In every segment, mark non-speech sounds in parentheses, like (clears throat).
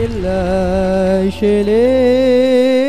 لله شليل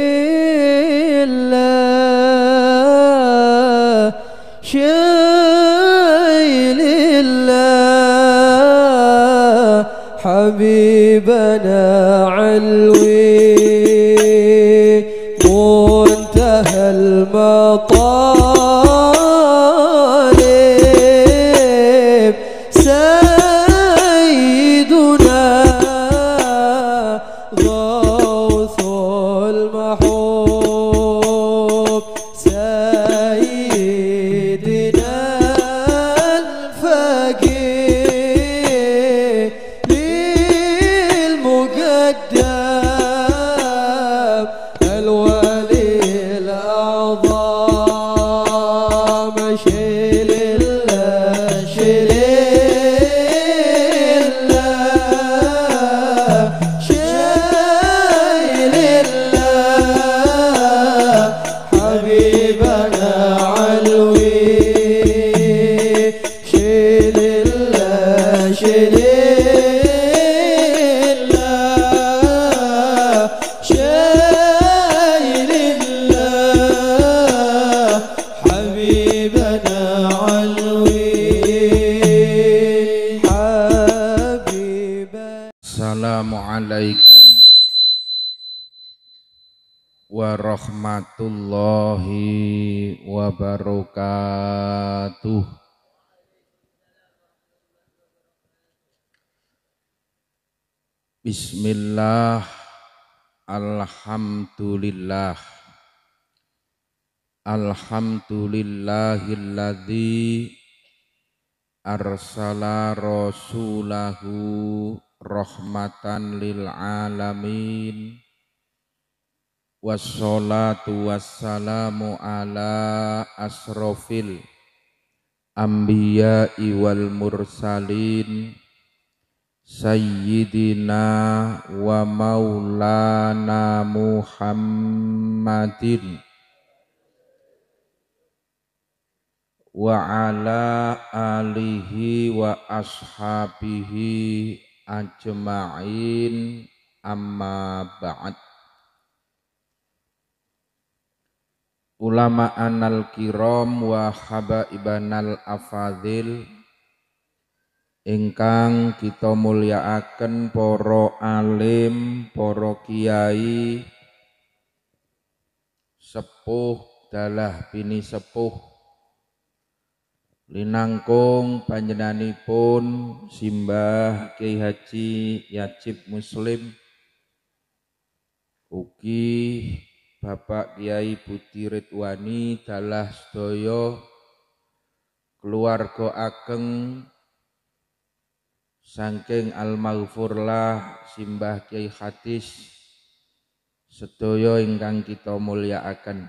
Bismillah Alhamdulillah Alhamdulillahilladzi arsala rasulahu rahmatan lil alamin wassalatu wassalamu ala asrofil anbiya'i wal mursalin Sayyidina wa maulana Muhammadin wa ala alihi wa ashabihi ajma'in amma ba'd ulama anal kiram wa habaibanal afadil ingkang kita mulyakaken poro alim, poro kiai, sepuh dalah bini sepuh linangkung pun simbah Kiai Haji Yajib Muslim uki Bapak Kiai Budi Ridwani dalah sedaya keluarga ageng Sangking al lah simbah Kiai Khatis sedaya ingkang kita muliakan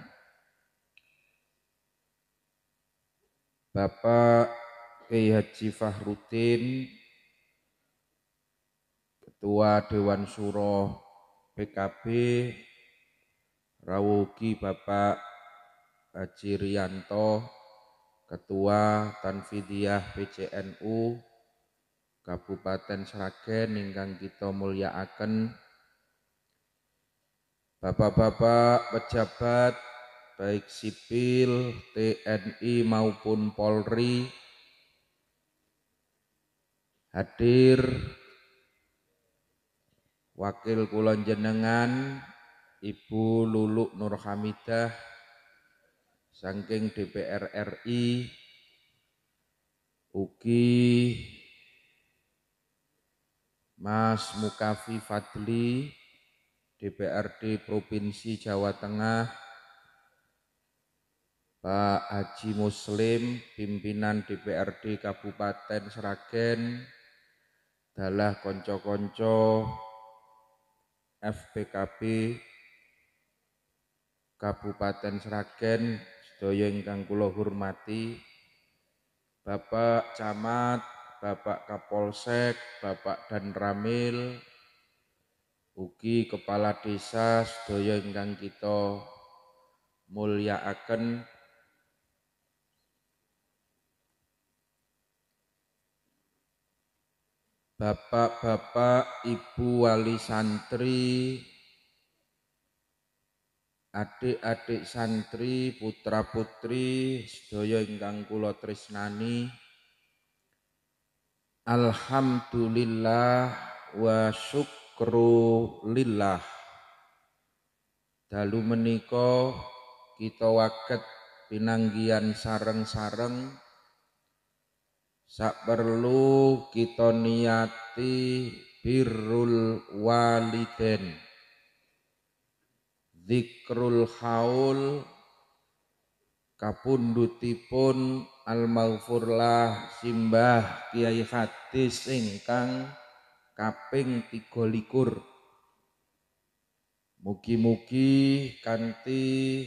Bapak Kiai Haji Fahrudin Ketua Dewan Suro PKB Rawugi Bapak Haji Rianto Ketua Tanfidiyah PCNU Kabupaten Sragen ingkang kita mulyakaken Bapak-bapak pejabat baik sipil, TNI maupun Polri hadir wakil kulon jenengan Ibu Luluk Nurhamidah, Hamidah saking DPR RI ugi Mas Mukafi Fadli DPRD Provinsi Jawa Tengah Pak Haji Muslim pimpinan DPRD Kabupaten Seragen dalah konco-konco FPKB Kabupaten Seragen sedaya ingkang kulo hormati Bapak Camat Bapak Kapolsek, Bapak Dan Ramil, ugi Kepala Desa Inggang Kito, Mulya Aken Bapak-bapak, Ibu wali santri, adik-adik santri, putra-putri, sedaya ingkang kula tresnani, Alhamdulillah wa syukru lillah. Dalu meniko kita waket pinanggian sareng-sareng sak perlu kita niati birrul waliden zikrul haul Kapundutipun al maghfurlah simbah Kiai Hadis ingkang kaping likur Mugi-mugi kanti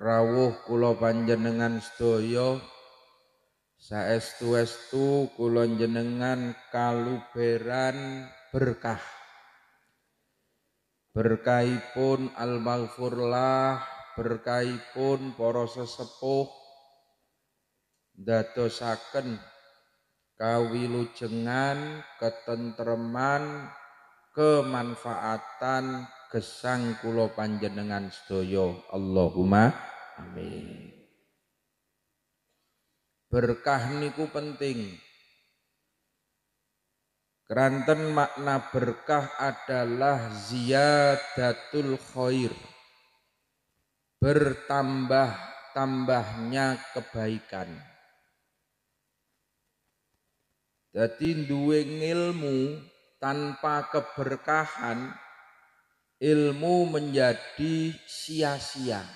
rawuh kula panjenengan sedaya saestu-estu kula jenengan kaluberan berkah berkahipun al-maghfurlah berkaipun para sesepuh dadosaken kawilujengan ketentreman kemanfaatan gesang kula panjenengan sedaya Allahumma amin berkah niku penting keranten makna berkah adalah ziyadatul khair bertambah-tambahnya kebaikan. Jadi duwe ilmu tanpa keberkahan ilmu menjadi sia-sia.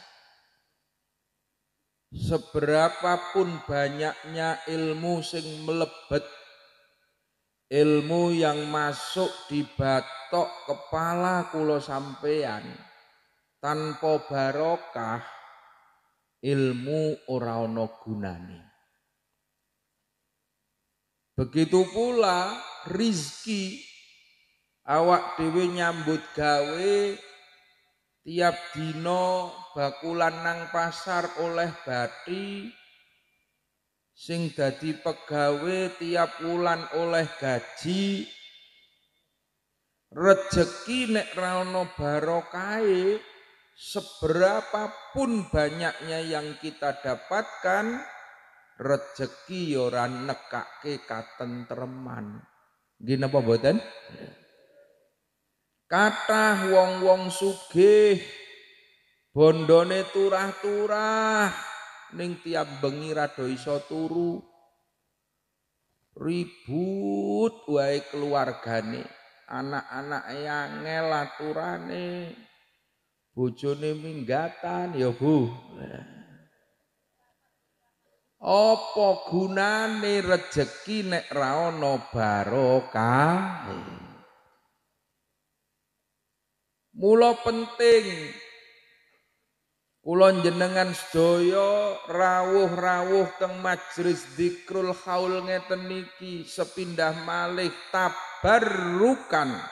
Seberapapun banyaknya ilmu sing melebet ilmu yang masuk di batok kepala kulo sampean tanpa barokah ilmu ora ana gunane. Begitu pula rizki awak dhewe nyambut gawe tiap dino bakulan nang pasar oleh bati sing dadi pegawe tiap wulan oleh gaji rejeki nek ra ana seberapapun banyaknya yang kita dapatkan, rezeki ya ora nekake katentreman. Gini apa mboten? Kata wong-wong sugih bondone turah-turah ning tiap bengi rada iso turu. Ribut wae keluargane, anak-anak yang ngelaturane. Bojone minggatan ya Bu. Apa gunane rejeki nek ra ana barokah? Mula penting Kula jenengan sedaya rawuh-rawuh teng majelis zikrul haul ngeten niki sepindah malih tabarrukan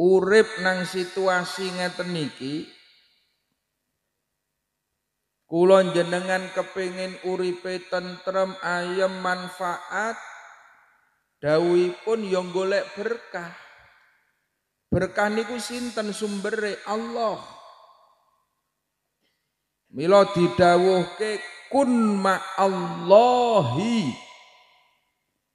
urip nang situasi ngeten kulon kula jenengan kepingin uripe tentrem ayam manfaat pun yang golek berkah berkah niku sinten sumbere Allah milo didhawuhke kun ma Allahi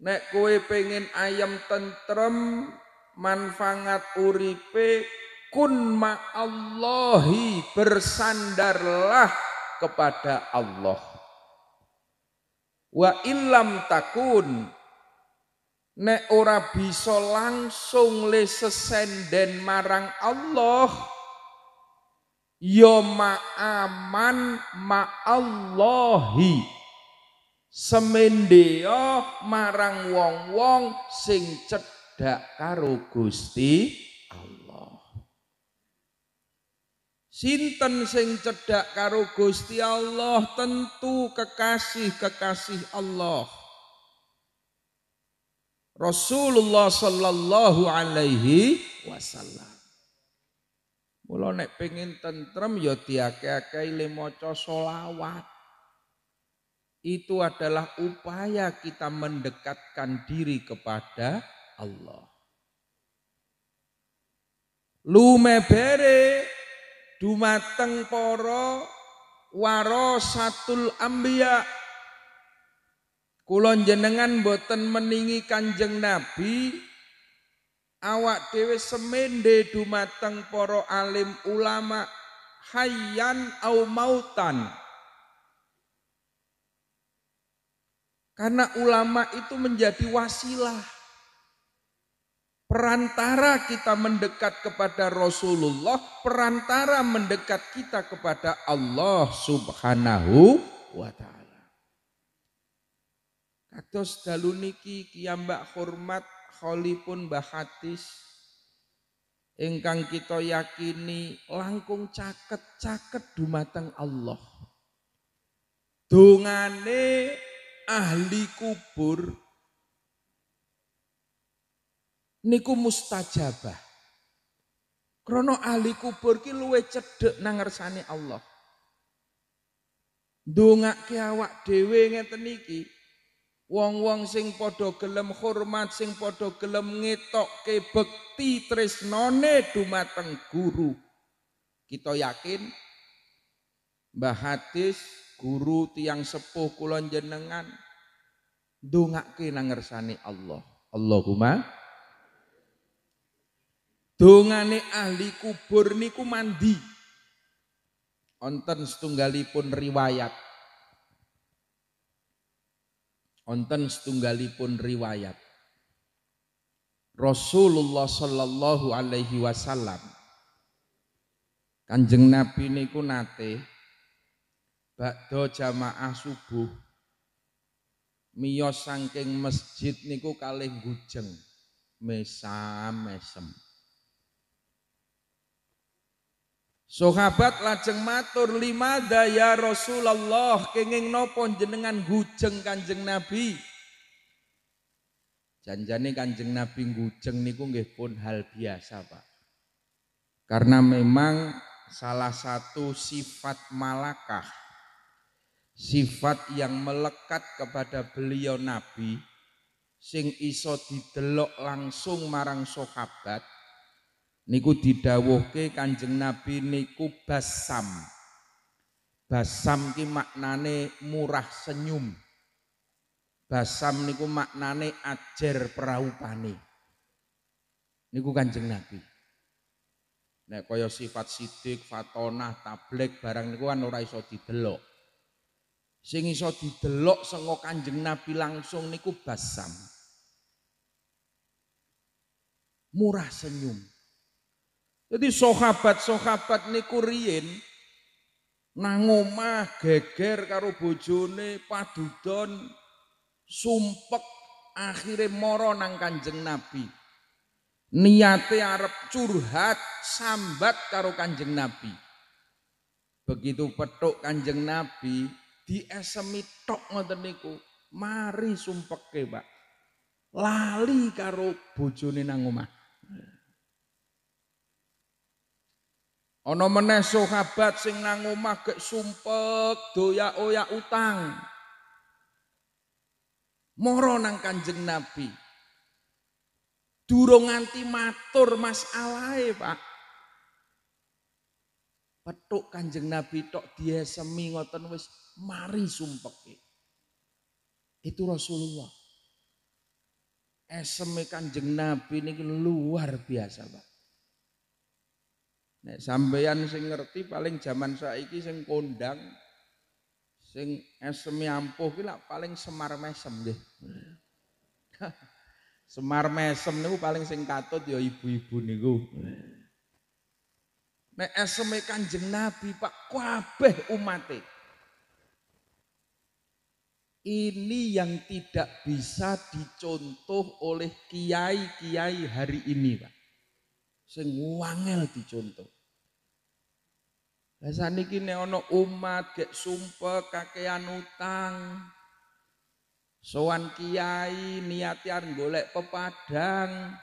nek kowe pengen ayam tentrem manfaat uripe kun ma allahi bersandarlah kepada Allah. Wa ilam takun nek ora bisa langsung le sesenden marang Allah ya aman ma'aman ma'allahi semendeo ya marang wong-wong sing cet. Cedak karo Gusti Allah. Sinten sing cedak karo Gusti Allah tentu kekasih-kekasih Allah. Rasulullah sallallahu alaihi wasallam. Mula nek pengen tentrem ya diakeh-akeh le maca selawat. Itu adalah upaya kita mendekatkan diri kepada Allah. Lumebere dumateng poro, warosatul ambiya Kulon jenengan boten meningi kanjeng Nabi awak dewe semende dumateng poro alim ulama hayyan au mautan karena ulama itu menjadi wasilah Perantara kita mendekat kepada Rasulullah, perantara mendekat kita kepada Allah Subhanahu wa taala. Kados dalu niki kiyambak hormat kholipun bahatis ingkang kita yakini langkung caket-caket dumateng Allah. Dungane ahli kubur niku mustajabah. Krono ahli kubur ki luwe cedek nang ngersane Allah. Ndongake awak dewe ngeten iki. Wong-wong sing padha gelem hormat, sing padha gelem ngetokke bekti tresnane dumateng guru. Kita yakin Mbah Hadis guru tiang sepuh kulon jenengan ndongake nang ngersane Allah. Allahumma Dongane ahli kubur niku mandi. Onten setunggalipun riwayat. Onten setunggalipun riwayat. Rasulullah sallallahu alaihi wasallam Kanjeng Nabi niku nate bakdo jamaah subuh miyos sangking masjid niku kalih gujeng mesam mesem Sahabat lajeng matur lima daya Rasulullah kenging nopo jenengan gujeng Kanjeng Nabi. Janjane Kanjeng Nabi gujeng niku nggih pun hal biasa, Pak. Karena memang salah satu sifat malakah sifat yang melekat kepada beliau Nabi sing iso didelok langsung marang sahabat niku didhawuhke Kanjeng Nabi niku basam. Basam ki maknane murah senyum. Basam niku maknane ajer peraupane. Niku Kanjeng Nabi. Nek kaya sifat sidik, fatonah, tablek barang niku kan ora iso didelok. Sing iso didelok Kanjeng Nabi langsung niku basam. Murah senyum. Jadi sahabat-sahabat niku riyin nang omah geger karo bojone padudon sumpek akhirnya moron nang Kanjeng Nabi. Niate arep curhat sambat karo Kanjeng Nabi. Begitu petuk Kanjeng Nabi di SMI tok ngoten niku. Mari sumpeke, Pak. Lali karo bojone nang omah. Ono meneh sahabat sing nang omah gek sumpek doya oyak utang. Moro nang Kanjeng Nabi. Durung nganti matur masalahe, Pak. Petuk Kanjeng Nabi tok diesemi ngoten wis mari sumpeke. Itu Rasulullah. Eseme Kanjeng Nabi niki luar biasa, Pak. Nek sampeyan sing ngerti paling zaman saiki sing kondang sing esmi ampuh ki paling semar mesem deh. (laughs) semar mesem niku paling sing katut ya ibu-ibu niku. Nek eseme Kanjeng Nabi Pak kabeh umate. Ini yang tidak bisa dicontoh oleh kiai-kiai hari ini, Pak. Sing wangel dicontoh. Lah niki nek ana umat gek sumpah kakean utang. Sowan kiai niati arep golek pepadang.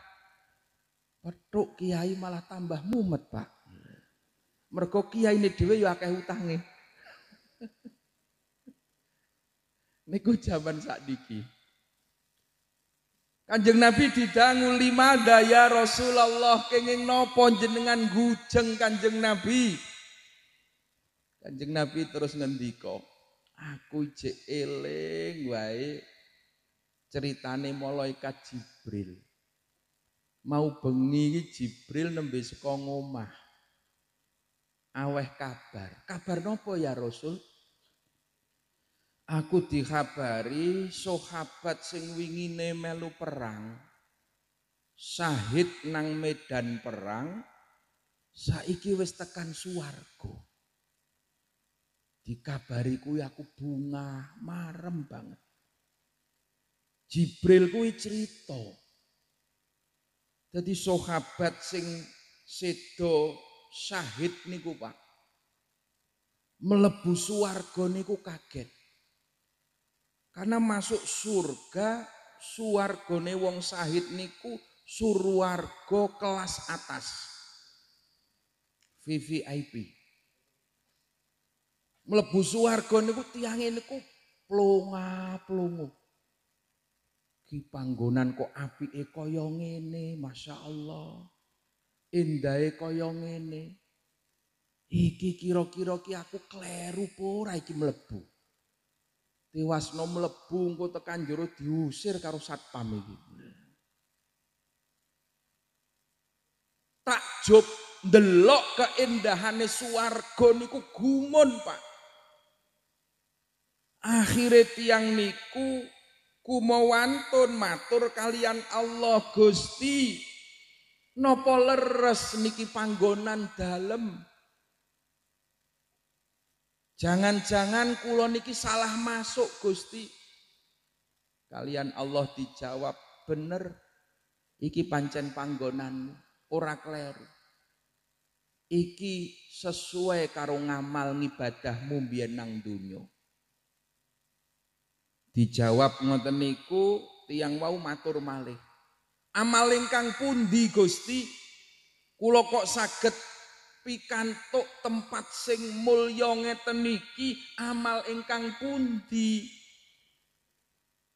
Petuk kiai malah tambah mumet, Pak. Mergo kiai ini dhewe ya akeh utange. (laughs) Niku jaman sakniki. Kanjeng Nabi didangu lima daya Rasulullah kenging nopo jenengan gujeng Kanjeng Nabi. Kanjeng Nabi terus ngendika, aku jeeling eling wae ceritane malaikat Jibril. Mau bengi Jibril nembe saka ngomah. Aweh kabar. Kabar nopo ya Rasul? Aku dikabari sahabat sing wingine melu perang sahid nang medan perang saiki wis tekan suwarga. Dikabari kuwi aku bunga, marem banget. Jibril kuwi cerita. Jadi sahabat sing sedo syahid niku Pak. Melebu suwarga niku kaget. Karena masuk surga suwargane wong sahid niku surwarga kelas atas. VVIP mlebu swarga niku tiange niku plonga-plongo. Ki panggonan kok apike kaya ngene, masyaallah. Endahe kaya ngene. Iki kira-kira ki aku kleru apa ora iki mlebu. Tiwasno mlebu engko tekan jero diusir karo satpam iki. Takjub ndelok keindahane swarga niku gumun, Pak akhirnya tiang niku kumawantun matur kalian Allah Gusti nopo leres niki panggonan dalam. Jangan-jangan kulo niki salah masuk Gusti. Kalian Allah dijawab, bener iki pancen panggonan, ora kleru. Iki sesuai karo ngamal ngibadahmu biyen nang dunyo. Dijawab ngoten niku tiang wau matur malih. Amal ingkang pundi Gusti? Kula kok saged pikantuk tempat sing mulya ngeten niki amal ingkang pundi?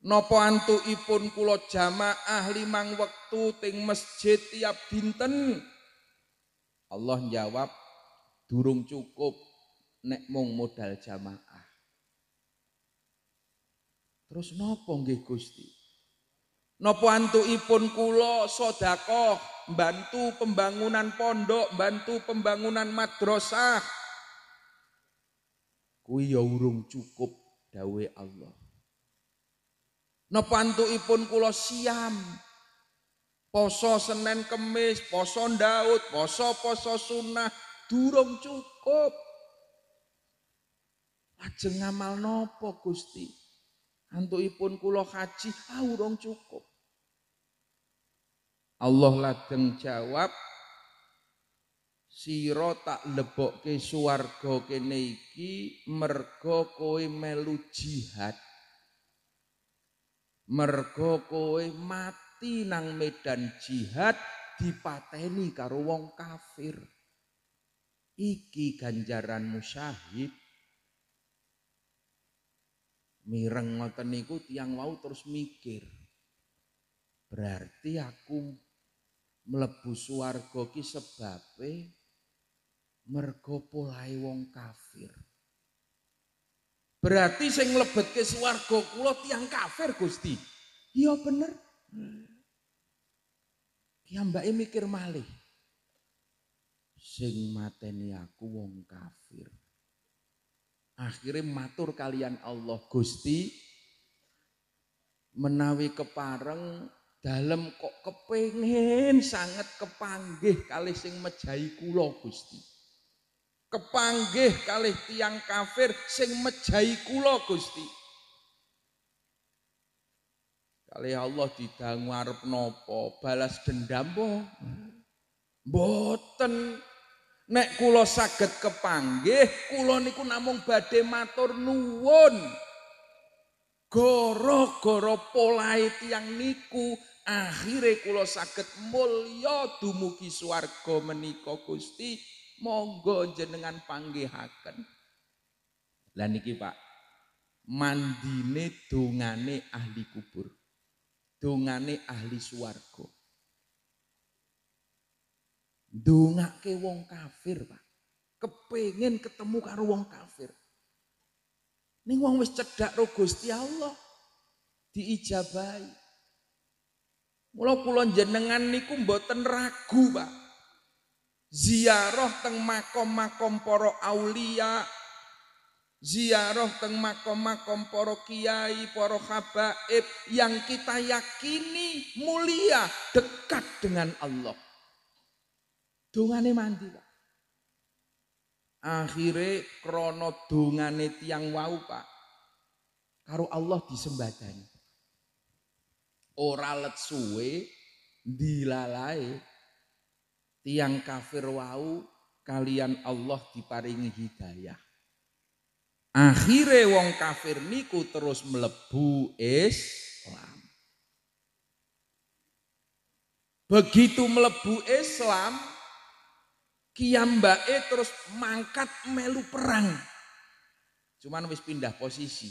Napa antukipun kula jamaah limang wektu teng masjid tiap dinten? Allah jawab durung cukup nek mung modal jamaah. Terus nopo nggih Gusti? Nopo antuipun kula sedekah, bantu pembangunan pondok, bantu pembangunan madrasah. Kuwi ya urung cukup dawe Allah. Nopo ipun kula siam. Poso senen Kemis, poso Daud, poso-poso sunnah durung cukup. Lajeng ngamal nopo Gusti? Antukipun kula haji ah urung cukup. Allah lajeng jawab Siro tak lebok ke suargo ke neiki, mergo kowe melu jihad. mergo kowe mati nang medan jihad dipateni karo wong kafir. Iki ganjaran musyahid mireng ngoten niku tiang wau terus mikir berarti aku mlebu swarga ki sebabe mergo polahe wong kafir berarti sing mlebetke swarga kula tiang kafir Gusti iya bener piyambake mikir malih sing mateni aku wong kafir Akhirnya matur kalian Allah Gusti menawi kepareng dalam kok kepengen sangat kepanggih kali sing mejahi kula Gusti. Kepanggih kali tiang kafir sing mejai kulo Gusti. Kali Allah didangu arep nopo balas dendam boh. Boten. Nek kulo saged kepanggih, kulo niku namung badhe matur nuwun. goro goro polahe tiyang niku akhirnya kulo saged mulya dumugi swarga menika Gusti, monggo jenengan panggihaken. Lah niki Pak, mandine dongane ahli kubur. Dongane ahli swarga ke wong kafir, Pak. Kepengin ketemu karo wong kafir. Ning wong wis cedak ro Gusti Allah diijabai. Mula kula jenengan niku mboten ragu, Pak. Ziarah teng makom-makom para aulia, ziaroh teng makom-makom para kiai, poro habaib yang kita yakini mulia dekat dengan Allah dongane mandi Pak. Akhire krana dongane tiang wau Pak. Karo Allah disembadani. Ora let suwe dilalai. tiang kafir wau kalian Allah diparingi hidayah. Akhire wong kafir niku terus melebu Islam. Begitu melebu Islam, Kiambae terus mangkat melu perang. Cuman wis pindah posisi.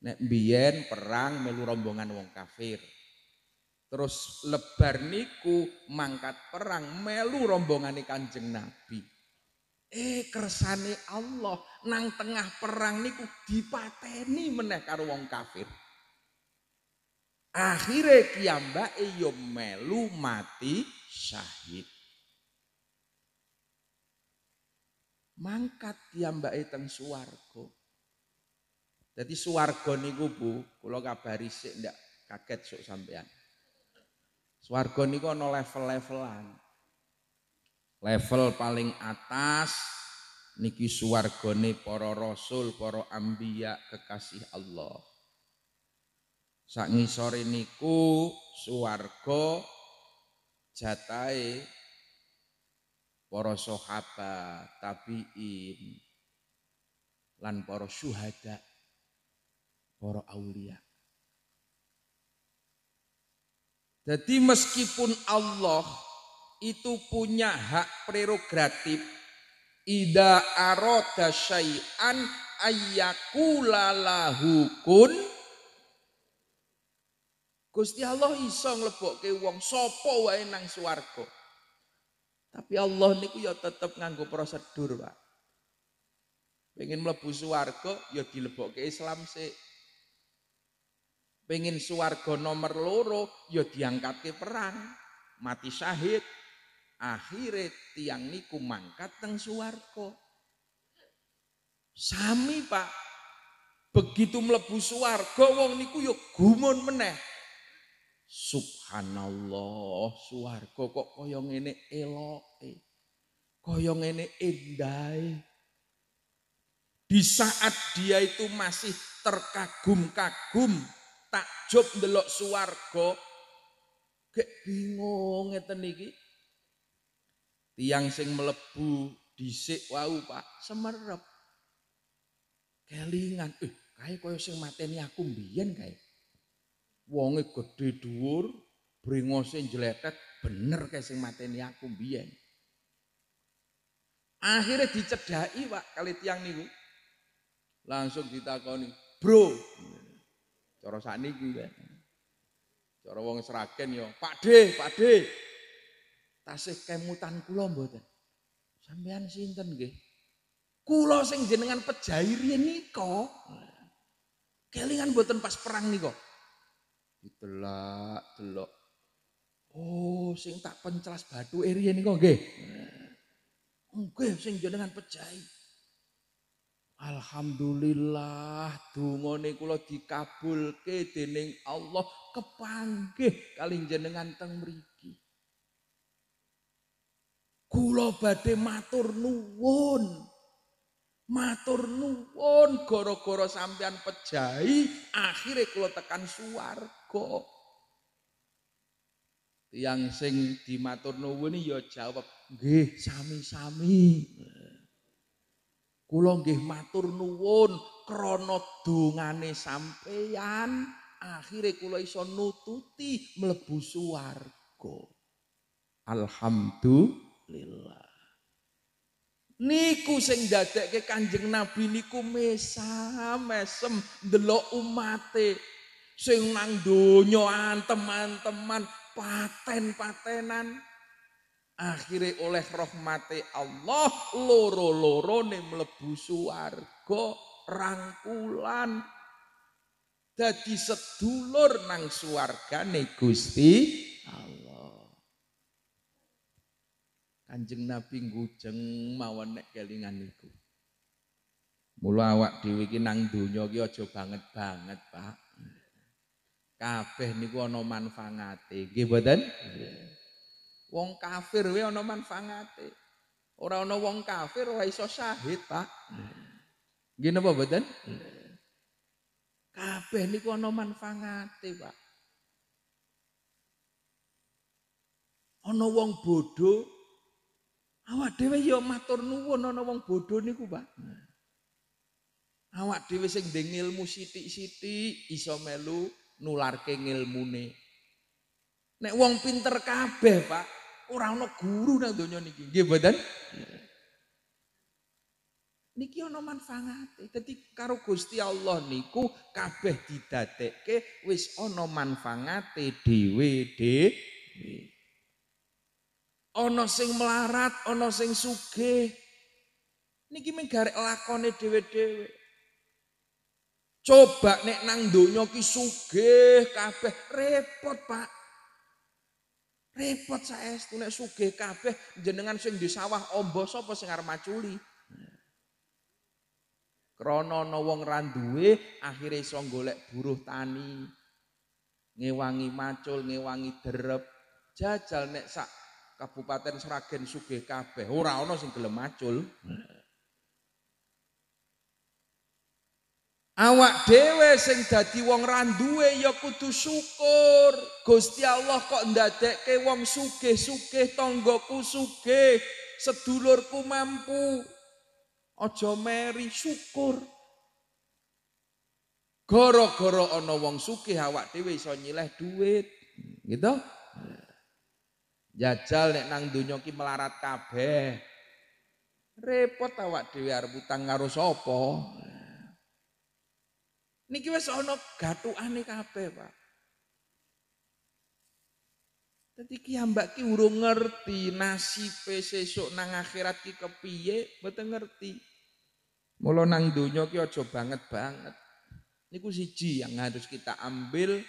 Nek mbiyen perang melu rombongan wong kafir. Terus lebar niku mangkat perang melu rombongane Kanjeng Nabi. Eh kersane Allah nang tengah perang niku dipateni meneh karo wong kafir. Akhirnya Kiamba'e yo ya melu mati syahid. mangkat mbak teng Suwargo. Jadi Suwargo niku Bu, kalau kabari sih ndak kaget sok sampean. Suwargo niku no level-levelan. Level paling atas niki nih para rasul, para ambiya kekasih Allah. Sak ngisore niku suwargo jatai para sahabat, tabi'in lan para syuhada, para aulia. Jadi meskipun Allah itu punya hak prerogatif ida aroda syai'an ayyakula lahu kun Gusti Allah iso nglebokke wong sapa wae nang swarga. Tapi Allah niku ya tetap nganggo prosedur, Pak. Pengen mlebu swarga ya dilebokke Islam sih. Pengen swarga nomor loro ya diangkatke perang, mati syahid. Akhirnya tiang niku mangkat teng swarga. Sami, Pak. Begitu mlebu swarga wong niku ya gumun meneh. Subhanallah, Suwargo kok kaya ngene eloke. Kaya ngene endahe. Di saat dia itu masih terkagum-kagum, takjub ndelok suwarga, gek bingung ngeten iki. Tiang sing melebu dhisik wau, Pak, semerep. Kelingan, eh kaya kaya sing mateni aku mbiyen kae wonge gede dhuwur, brengose jeletet bener kae sing mateni aku mbiyen. Akhirnya dicedhaki Pak kali tiang niku. Langsung ditakoni, "Bro." Cara sakniki ya. Cara wong Seragen ya, pak de, Tasih kemutan kula mboten." Sampean sinten nggih? Kula sing jenengan pejahi riyen nika. Kelingan mboten pas perang nika. Ditelak, delok. Oh, sing tak pencelas batu nih niku nggih. Nggih sing jenengan pejai. Alhamdulillah dungane kula dikabulke dening Allah kepanggih kali jenengan teng meriki. Kula badhe matur nuwun. Matur nuwun gara-gara sampean pejai akhirnya kula tekan suwarga kok yang sing dimatur nuwun ya jawab nggih sami-sami kula nggih matur nuwun krana dongane sampeyan akhirnya kula iso nututi mlebu swarga alhamdulillah niku sing dadekke kanjeng nabi niku mesam mesem delok umate sing nang donya teman teman paten-patenan akhirnya oleh rahmati Allah loro-loro nih melebu suargo rangkulan jadi sedulur nang suarga nih Gusti Allah Kanjeng Nabi ngujeng mawon nek kelingan niku mulu awak dhewe nang donya ki aja banget-banget, Pak. Kabeh niku ana manfaate. Nggih mboten? Wong kafir we ana manfaate. Ora ana wong kafir ora iso syahid, Pak. Nggih napa mboten? Kabeh niku ana manfaate, Pak. Ana wong bodho awak dhewe ya matur nuwun ana wong bodho niku, Pak. Awak dhewe sing ndeng ilmu sithik-sithik iso melu nularke ngilmune. Nek wong pinter kabeh, Pak, ora ana guru nang donya niki. Nggih mboten? Niki ana manfaate. Dadi karo Gusti Allah niku kabeh didadekke wis ana manfaate dhewe-dhewe. Ana sing melarat, ana sing sugih. Niki menggarek lakone dhewe-dhewe. Coba nek nang donya ki sugih kabeh repot, Pak. Repot saestu nek sugih kabeh jenengan sing di sawah ombo sapa sing arep maculi. Krana ana wong ra duwe akhire iso golek buruh tani. Ngewangi macul, ngewangi derep. Jajal nek sak Kabupaten Sragen sugih kabeh ora ana sing gelem macul. Awak dhewe sing dadi wong randuwe ya kudu syukur. Gusti Allah kok ndadekke wong sugih-sugih, tonggokku sugih, sedulurku mampu. Aja meri syukur. Gara-gara ana wong sugih awak dhewe iso nyileh duit. Gitu? Jajal nek nang donya ki melarat kabeh. Repot awak dhewe arep utang karo sapa? Niki wis ana gathukane kabeh, Pak. Dadi ki Mbak ki urung ngerti nasibe sesuk nang akhirat ki kepiye, mboten ngerti. Mula nang donya ki aja banget banget. Niku siji yang harus kita ambil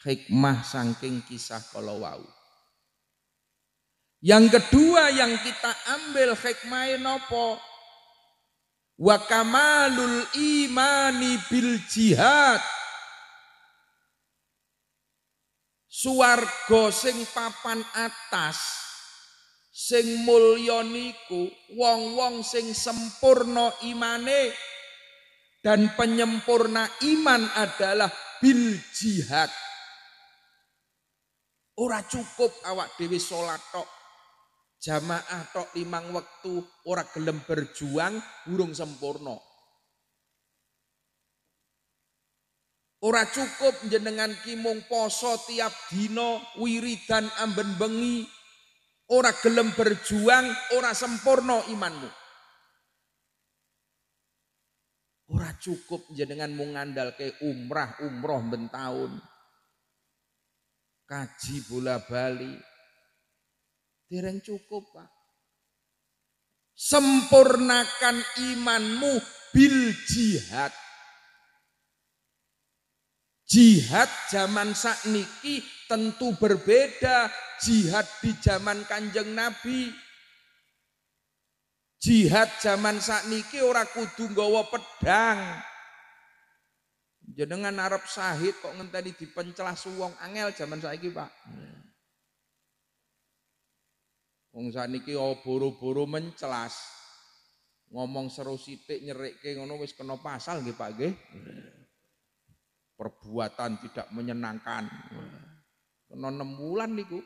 hikmah saking kisah kalau wau. Yang kedua yang kita ambil hikmah nopo wa kamalul imani bil jihad suwarga sing papan atas sing mulya niku wong-wong sing sempurna imane dan penyempurna iman adalah bil jihad ora cukup awak dewi salat tok Jamaah tok limang waktu ora gelem berjuang burung sempurna. Ora cukup jenengan kimung poso tiap dino wiridan amben bengi. Ora gelem berjuang, ora sempurna imanmu. Ora cukup jenengan mung ke umrah, umroh bentahun Kaji bola bali, Dereng cukup, Pak. Sempurnakan imanmu bil jihad. Jihad zaman sakniki tentu berbeda jihad di zaman Kanjeng Nabi. Jihad zaman sakniki ora kudu nggawa pedang. Jenengan Arab sahid kok ngenteni dipencelah suwong angel zaman saiki, Pak. Wong saniki buru-buru mencelas. Ngomong seru sithik ke ngono wis kena pasal nggih Pak nggih. Perbuatan tidak menyenangkan. Kena 6 bulan niku.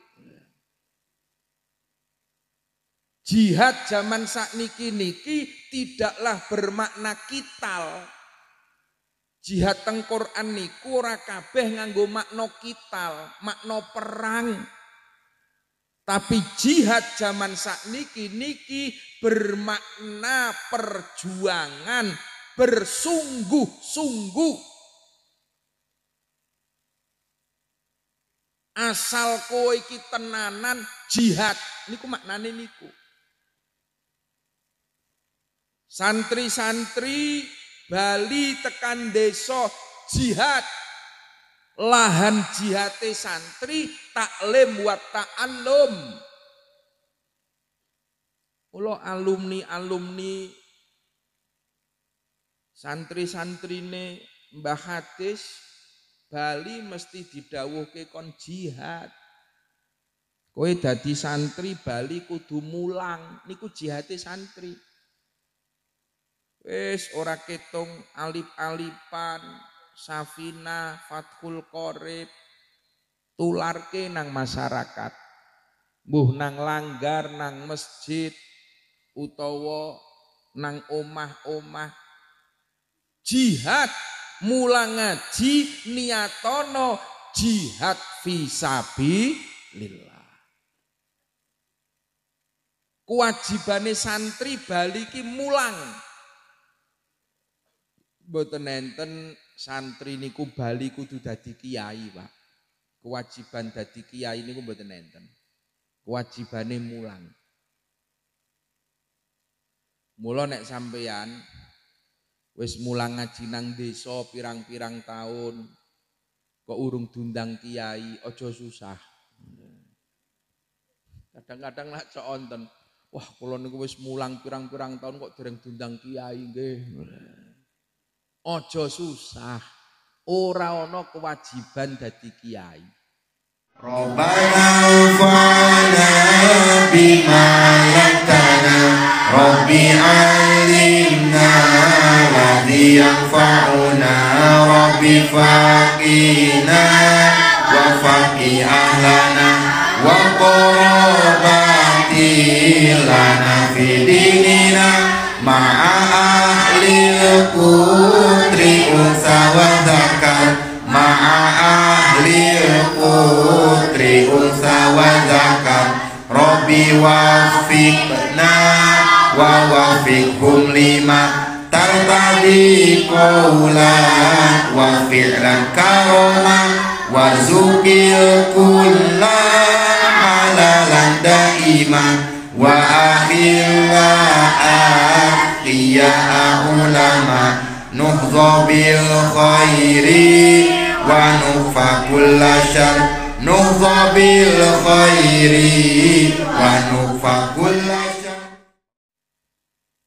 Jihad zaman sakniki niki tidaklah bermakna kital. Jihad teng Quran niku ora kabeh nganggo makna kital, makna perang. Tapi jihad zaman sakniki niki bermakna perjuangan bersungguh-sungguh. Asal kowe iki tenanan jihad niku maknane niku. Santri-santri Bali tekan desa jihad lahan jihati santri taklim wa ta'allum kula alumni-alumni santri-santrine Mbah Hadis Bali mesti didawuhke kon jihad. Kowe dadi santri Bali kudu mulang, niku jihate santri. Wis ora ketung alip-alipan, Safina, Fathul Qorib, tularke nang masyarakat. buh nang langgar, nang masjid, utawa nang omah-omah. Jihad mulang ngaji niatono jihad fisabi lillah. Kewajibane santri baliki mulang. Mboten enten santri niku bali kudu dadi kiai, Pak. Kewajiban dadi kiai niku mboten enten. Kewajibane mulang. Mula nek sampeyan wis mulang ngaji nang desa pirang-pirang tahun kok urung dundang kiai, ojo susah. Kadang-kadang lah cok Wah, kalau niku wis mulang pirang-pirang tahun kok dereng dundang kiai nggih. Ojo susah. Ora ono kewajiban dadi kiai. Rabbana fa'ala bima lantana Rabbi alimna ladhi yanfa'una Rabbi faqina wa faqi ahlana wa qorabati lana fi dinina ma'a lil putri usawadaka ma'a ahlil putri usawadaka Rabbi wafiqna wa wafiqhum lima tartadi qawlan wa fi'lan karoma wa zukil kullan halalan da'iman wa akhila'an أتقياء علماء نهضى بالخير kulla كل شر bil بالخير ونخفى kulla شر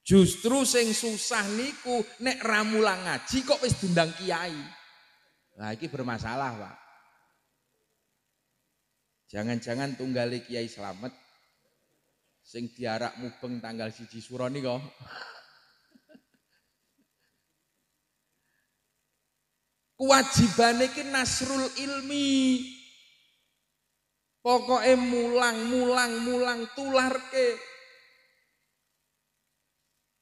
Justru sing susah niku nek ramula ngaji kok wis diundang kiai. Nah iki bermasalah, Pak. Jangan-jangan tunggali kiai selamat sing diarak mubeng tanggal siji suro kok? Kewajiban iki nasrul ilmi. Pokoknya mulang, mulang, mulang tular ke.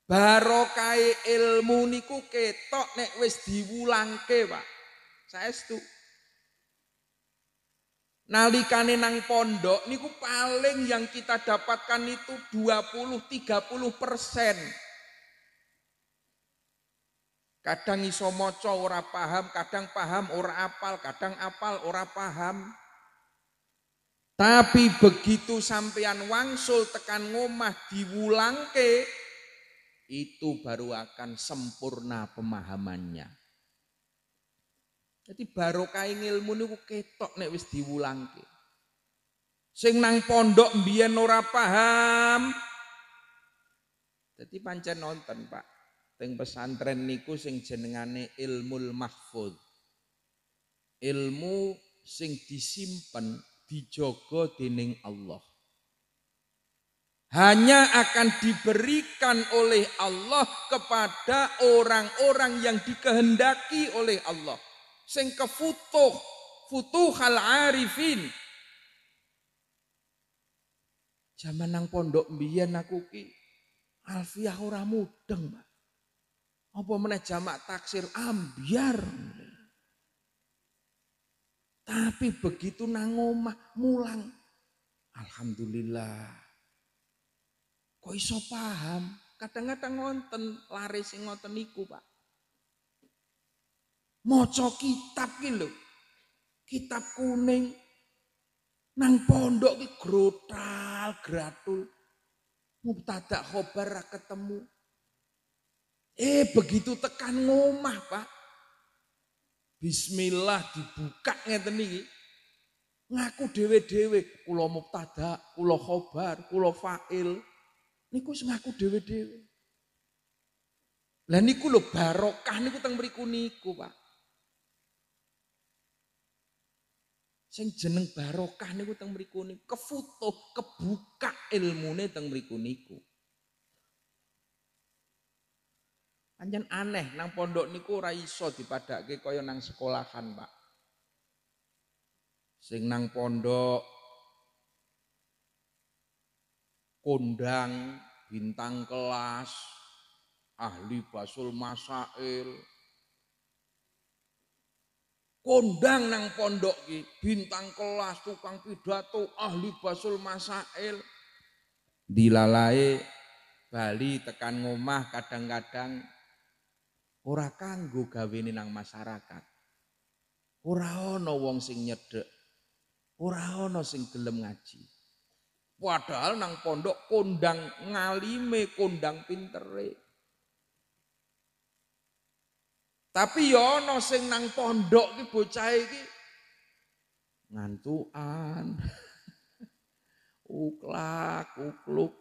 Barokai ilmu niku ketok nek wis diwulangke, Pak. Saestu. Nalikane nang pondok niku paling yang kita dapatkan itu 20 30 persen. Kadang iso maca ora paham, kadang paham ora apal, kadang apal ora paham. Tapi begitu sampean wangsul tekan ngomah diwulangke, itu baru akan sempurna pemahamannya. Jadi barokah ilmu niku ketok nek wis diwulangke. Sing nang pondok mbiyen ora paham. Jadi pancen nonton, Pak. Teng pesantren niku sing jenengane ilmu mahfud. Ilmu sing disimpan dijogo dening Allah. Hanya akan diberikan oleh Allah kepada orang-orang yang dikehendaki oleh Allah. Sing kefutuh, futuhal arifin. Zaman nang pondok mbiyen aku ki Alfiah ora mudeng, Pak. Apa meneh jamak taksir ambiar. Tapi begitu nang omah mulang. Alhamdulillah. Kok iso paham? Kadang-kadang ngonten lari sing ngonten niku, Pak. Maca kitab ki lho. Kitab kuning nang pondok ki grotal gratul. Mubtada khobar ketemu. Eh begitu tekan ngomah pak. Bismillah dibuka ngeten niki. Ngaku dewe-dewe, kula mubtada, kula khobar, kula fa'il. Niku ngaku dewe-dewe. Lah niku lho barokah niku teng mriku niku, Pak. Sing jeneng barokah niku teng mriku niku kefutuh, kebuka ilmune teng mriku niku. Anjan aneh nang pondok niku ora iso dipadake kaya nang sekolahan, Pak. Sing nang pondok kondang bintang kelas ahli basul masail kondang nang pondok ki bintang kelas tukang pidato ahli basul masail dilalai Bali tekan ngomah kadang-kadang ora kanggo gawene nang masyarakat. Ora ana wong sing nyedek. Ora ana sing gelem ngaji. Padahal nang pondok kondang ngalime, kondang pintere. Tapi yo ya ana sing nang pondok ki bocah iki ngantukan. (laughs) Uklak, ukluk.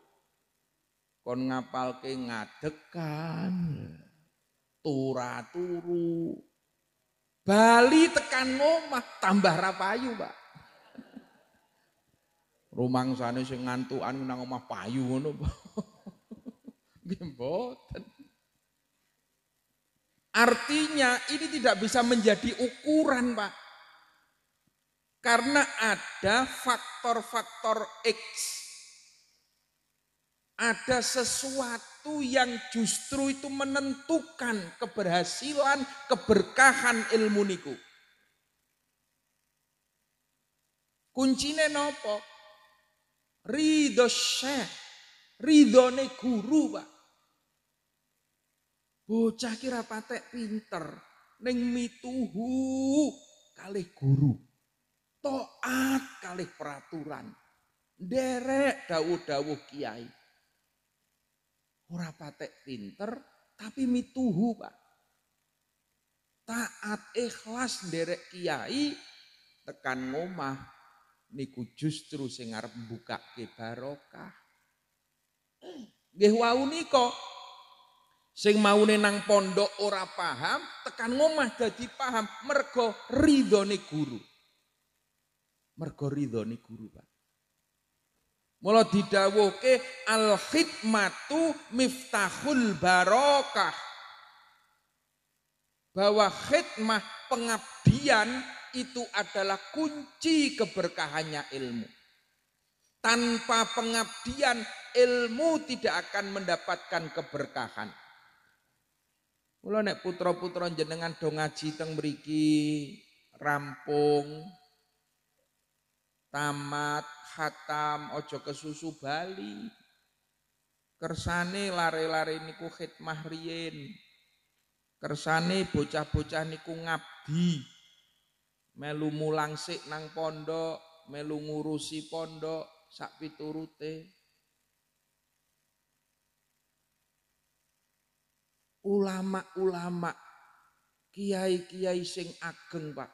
Kon ngapal ke ngadekan tura turu. Bali tekan ngomah tambah rapayu, Pak. rumang sana sing ngantukan nang omah payu ngono, Pak. (laughs) Artinya ini tidak bisa menjadi ukuran, Pak. Karena ada faktor-faktor X ada sesuatu yang justru itu menentukan keberhasilan, keberkahan ilmu niku. Kuncine nopo? Ridho syekh, ridhone guru, Pak. Bocah kira patek pinter, neng mituhu kali guru. Toat kali peraturan. Derek dawuh-dawuh kiai. Ora patek pinter, tapi mituhu, Pak. Taat ikhlas derek kiai tekan ngomah niku justru sing arep ke barokah. Nggih wau nika sing maune nang pondok ora paham, tekan ngomah jadi paham mergo ridhone guru. Mergo ridhone guru, Pak. Mula didawuhke al khidmatu miftahul barokah. Bahwa khidmah pengabdian itu adalah kunci keberkahannya ilmu. Tanpa pengabdian ilmu tidak akan mendapatkan keberkahan. Mula nek putra-putra jenengan dong ngaji teng mriki rampung tamat, khatam, ojo kesusu bali. Kersane lare-lare niku khidmah riyen Kersane bocah-bocah niku ngabdi. Melu mulang sik nang pondok, melu ngurusi pondok sak piturute. Ulama-ulama kiai-kiai sing ageng, Pak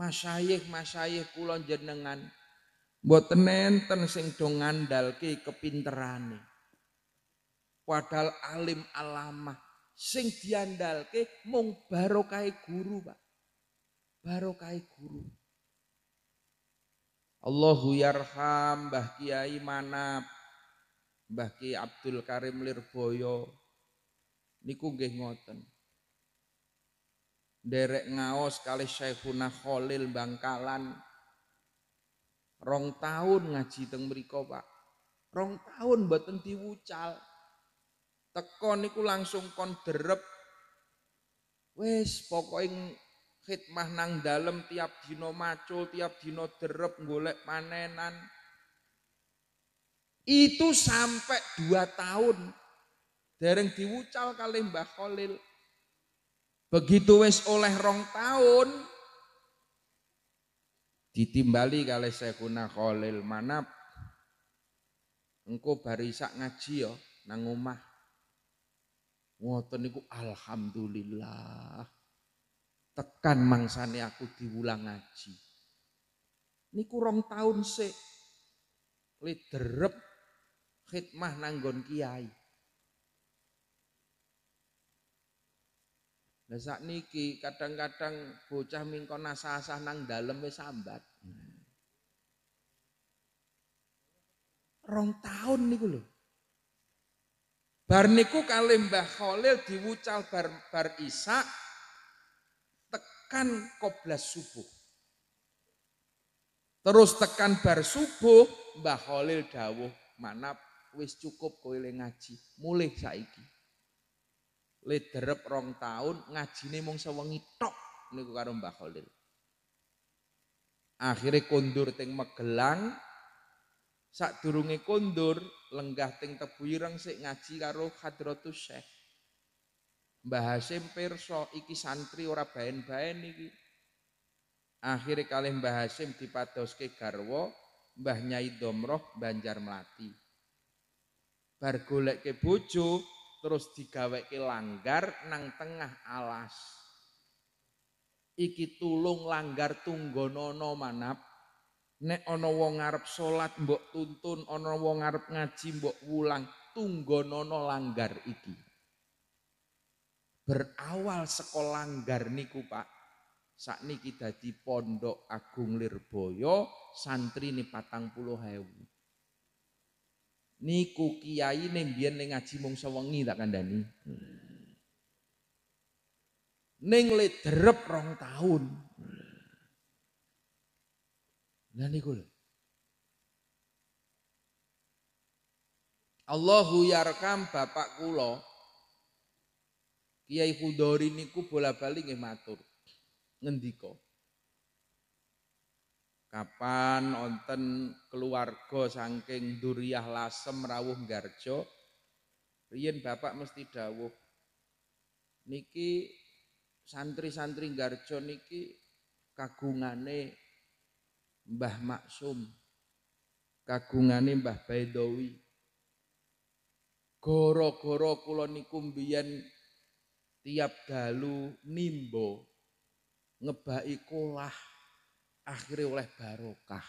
masyayikh masyayikh kulon jenengan buat ten sing dongan dalki kepinterane padahal alim alamah sing diandalke mung barokai e guru Pak barokai e guru Allahu yarham Mbah Kiai Manap Mbah Kiai Abdul Karim Lirboyo niku nggih ngoten derek ngaos kali Syekhuna Khalil Bangkalan rong tahun ngaji teng mriko Pak rong tahun mboten diwucal teko niku langsung kon derep wis pokoke khidmah nang dalem tiap dino macul tiap dino derep golek panenan itu sampai dua tahun dereng diwucal kali Mbah Khalil Begitu wis oleh rong tahun ditimbali kali guna Khalil Manap engko barisak ngaji ya nang omah ngoten niku alhamdulillah tekan mangsane aku diulang ngaji niku rong tahun sik lederep khidmah nanggon kiai Nah saat niki kadang-kadang bocah mingkon asah-asah nang dalem wis sambat. Rong tahun niku lho. Bar niku kali Mbah Khalil diwucal bar, bar Isa tekan koblas subuh. Terus tekan bar subuh Mbah Khalil dawuh, "Manap wis cukup kowe ngaji, mulih saiki." lederep rong tahun ngajine mung sewengi tok niku karo Mbah Khalil. Akhire kondur teng Magelang sadurunge kondur lenggah teng Tebuyireng sik ngaji karo Hadratus Syekh. Mbah Hasim pirsa iki santri ora baen-baen iki. Akhire kalih Mbah Hasim dipadoske garwa Mbah Nyai Domroh Melati. Bar ke bojo terus digaweke langgar nang tengah alas. Iki tulung langgar tunggonono manap. Nek ono wong solat, sholat mbok tuntun, ono wong ngarep ngaji mbok wulang, tunggonono langgar iki. Berawal sekolah langgar niku, Pak. kita di Pondok Agung Lirboyo, santri Patang puluh hewu niku kiai nembian biyen ngaji mung sewengi tak neng le lederep rong tahun Nah niku lho Allahu yarkam bapak kulo. Kiai Kudori niku bola baling nggih matur kapan onten keluarga saking Duriah Lasem rawuh Garjo riyen Bapak mesti dawuh niki santri-santri Garjo niki kagungane Mbah Maksum kagungane Mbah Baidowi goro-goro kula niku tiap dalu nimbo ngebaki kolah akhirnya oleh barokah.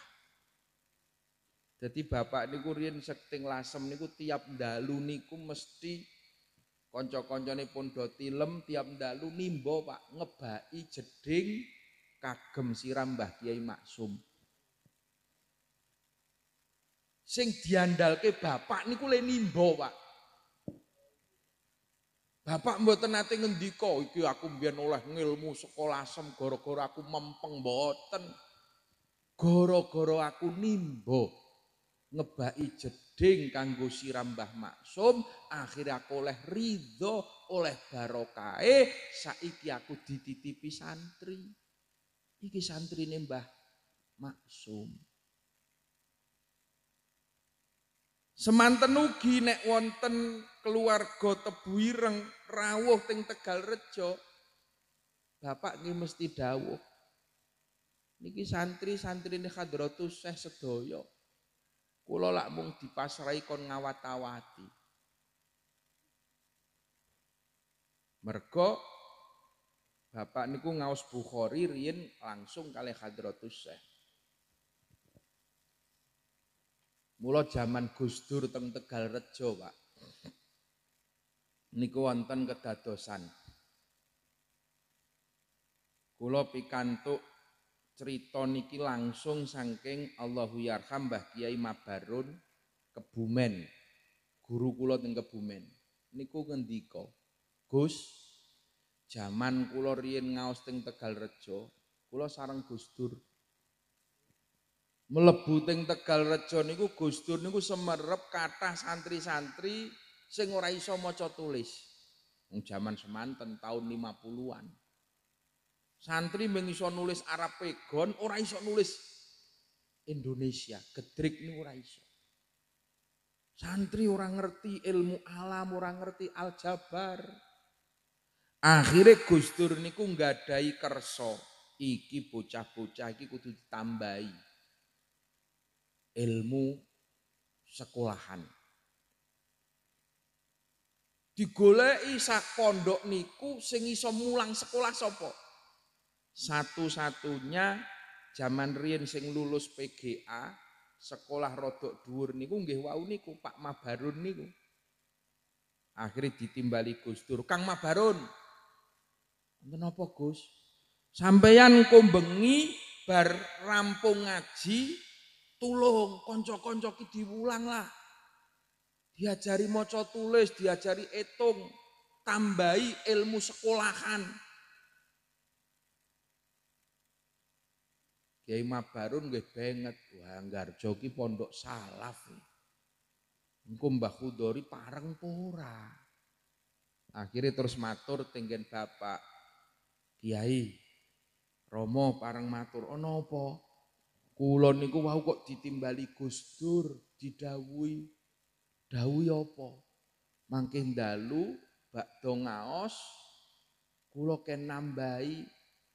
Jadi bapak ini riyen sekting lasem niku tiap dalu niku mesti kanca-kancane pondho tilem tiap dalu nimbo Pak ngebai jeding kagem siram Mbah Kiai Maksum. Sing ke bapak niku le nimbo Pak. Bapak mboten nate ngendika iki aku mbiyen oleh ngilmu sekolah sem gara-gara aku mempeng mboten. Goro-goro aku nimbo ngebai jeding kanggo siram Mbah Maksum akhirnya aku oleh ridho oleh barokae saiki aku dititipi santri iki santri nimba Maksum Semanten ugi nek wonten keluarga Tebu Ireng rawuh teng Tegal Rejo Bapak nggih mesti dawuh Niki santri-santri ini khadrotus seh sedoyo. Kulo lak mung dipasrai kon ngawat-awati. Mergo Bapak niku ngaus bukhori rin langsung kali khadrotus seh. Mula zaman Gus Dur teng Tegal Rejo, Pak. Niku wonten kedadosan. Kulo pikantuk cerita niki langsung saking Allahu yarham Mbah Kiai Mabarun Kebumen. Guru kula teng Kebumen. Niku ngendika, Gus, jaman kula riyen ngaos teng Tegal Rejo, kula sareng Gus Dur. Mlebu teng Tegal Rejo niku Gus Dur niku semerep kathah santri-santri sing ora iso maca tulis. Wong jaman semanten tahun 50-an. Santri mengiso nulis Arab pegon, ora iso nulis Indonesia, gedrik nih orang iso. Santri orang ngerti ilmu alam, orang ngerti aljabar. Akhirnya Gus Dur niku nggadahi kerso. Iki bocah-bocah iki kudu ditambahi. Ilmu sekolahan. Digoleki sak pondok niku sing iso mulang sekolah sapa? Satu-satunya zaman rien sing lulus PGA sekolah rodok dhuwur niku nggih wau niku Pak Mabarun niku. Akhirnya ditimbali Gus Dur, Kang Mabarun. Kenapa Gus? Sampeyan bengi bar rampung ngaji tulung konco kanca ki diwulang lah. Diajari maca tulis, diajari etung, tambahi ilmu sekolahan. Kiai Mabarun nggih banget. Wah, Nggarjo joki pondok salaf. Engko Mbah Khudori pareng pura. Akhirnya terus matur tenggen Bapak Kiai Romo pareng matur ono po, kulon niku wau kok ditimbali Gus didawi, didhawuhi. Dawuhi apa? dalu bak dongaos, kula ken nambahi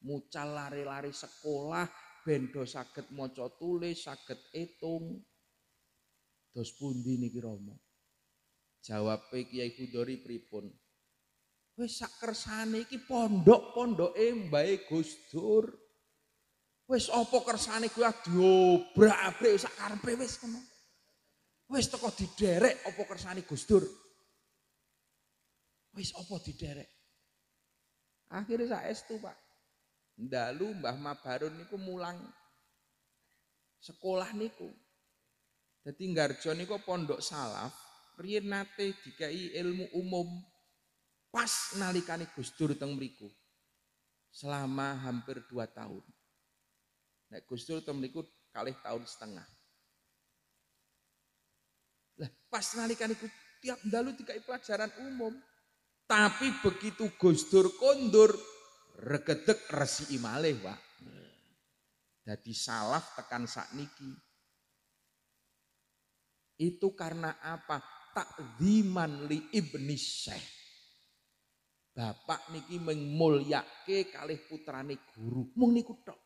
mucal lari-lari sekolah bendo mo co tulis, sakit etung. Dos pundi niki Jawab Jawabe Kiai Kudori pripun? Wes sak kersane iki pondok pondok mbae Gus Dur. Wis apa kersane kuwi diobrak-abrik sak karepe wis ngono. Wes toko diderek opo kersane gusdur. Wes opo diderek. Akhirnya saya estu, Pak. Dalu Mbah Mabarun niku mulang sekolah niku. jadi Ngarjo niku pondok salaf, riyen nate dikai ilmu umum pas nalikane Gus Dur teng mriku. Selama hampir dua tahun. Nek Gus Dur teng mriku kalih tahun setengah. Lah pas nalikane tiap dalu dikai pelajaran umum. Tapi begitu Gus Dur kondur regedek resi malih, Pak. Jadi salaf tekan sakniki. Itu karena apa? Takziman li ibni syekh. Bapak niki mengmulyake kalih putrane guru. Mung niku tok.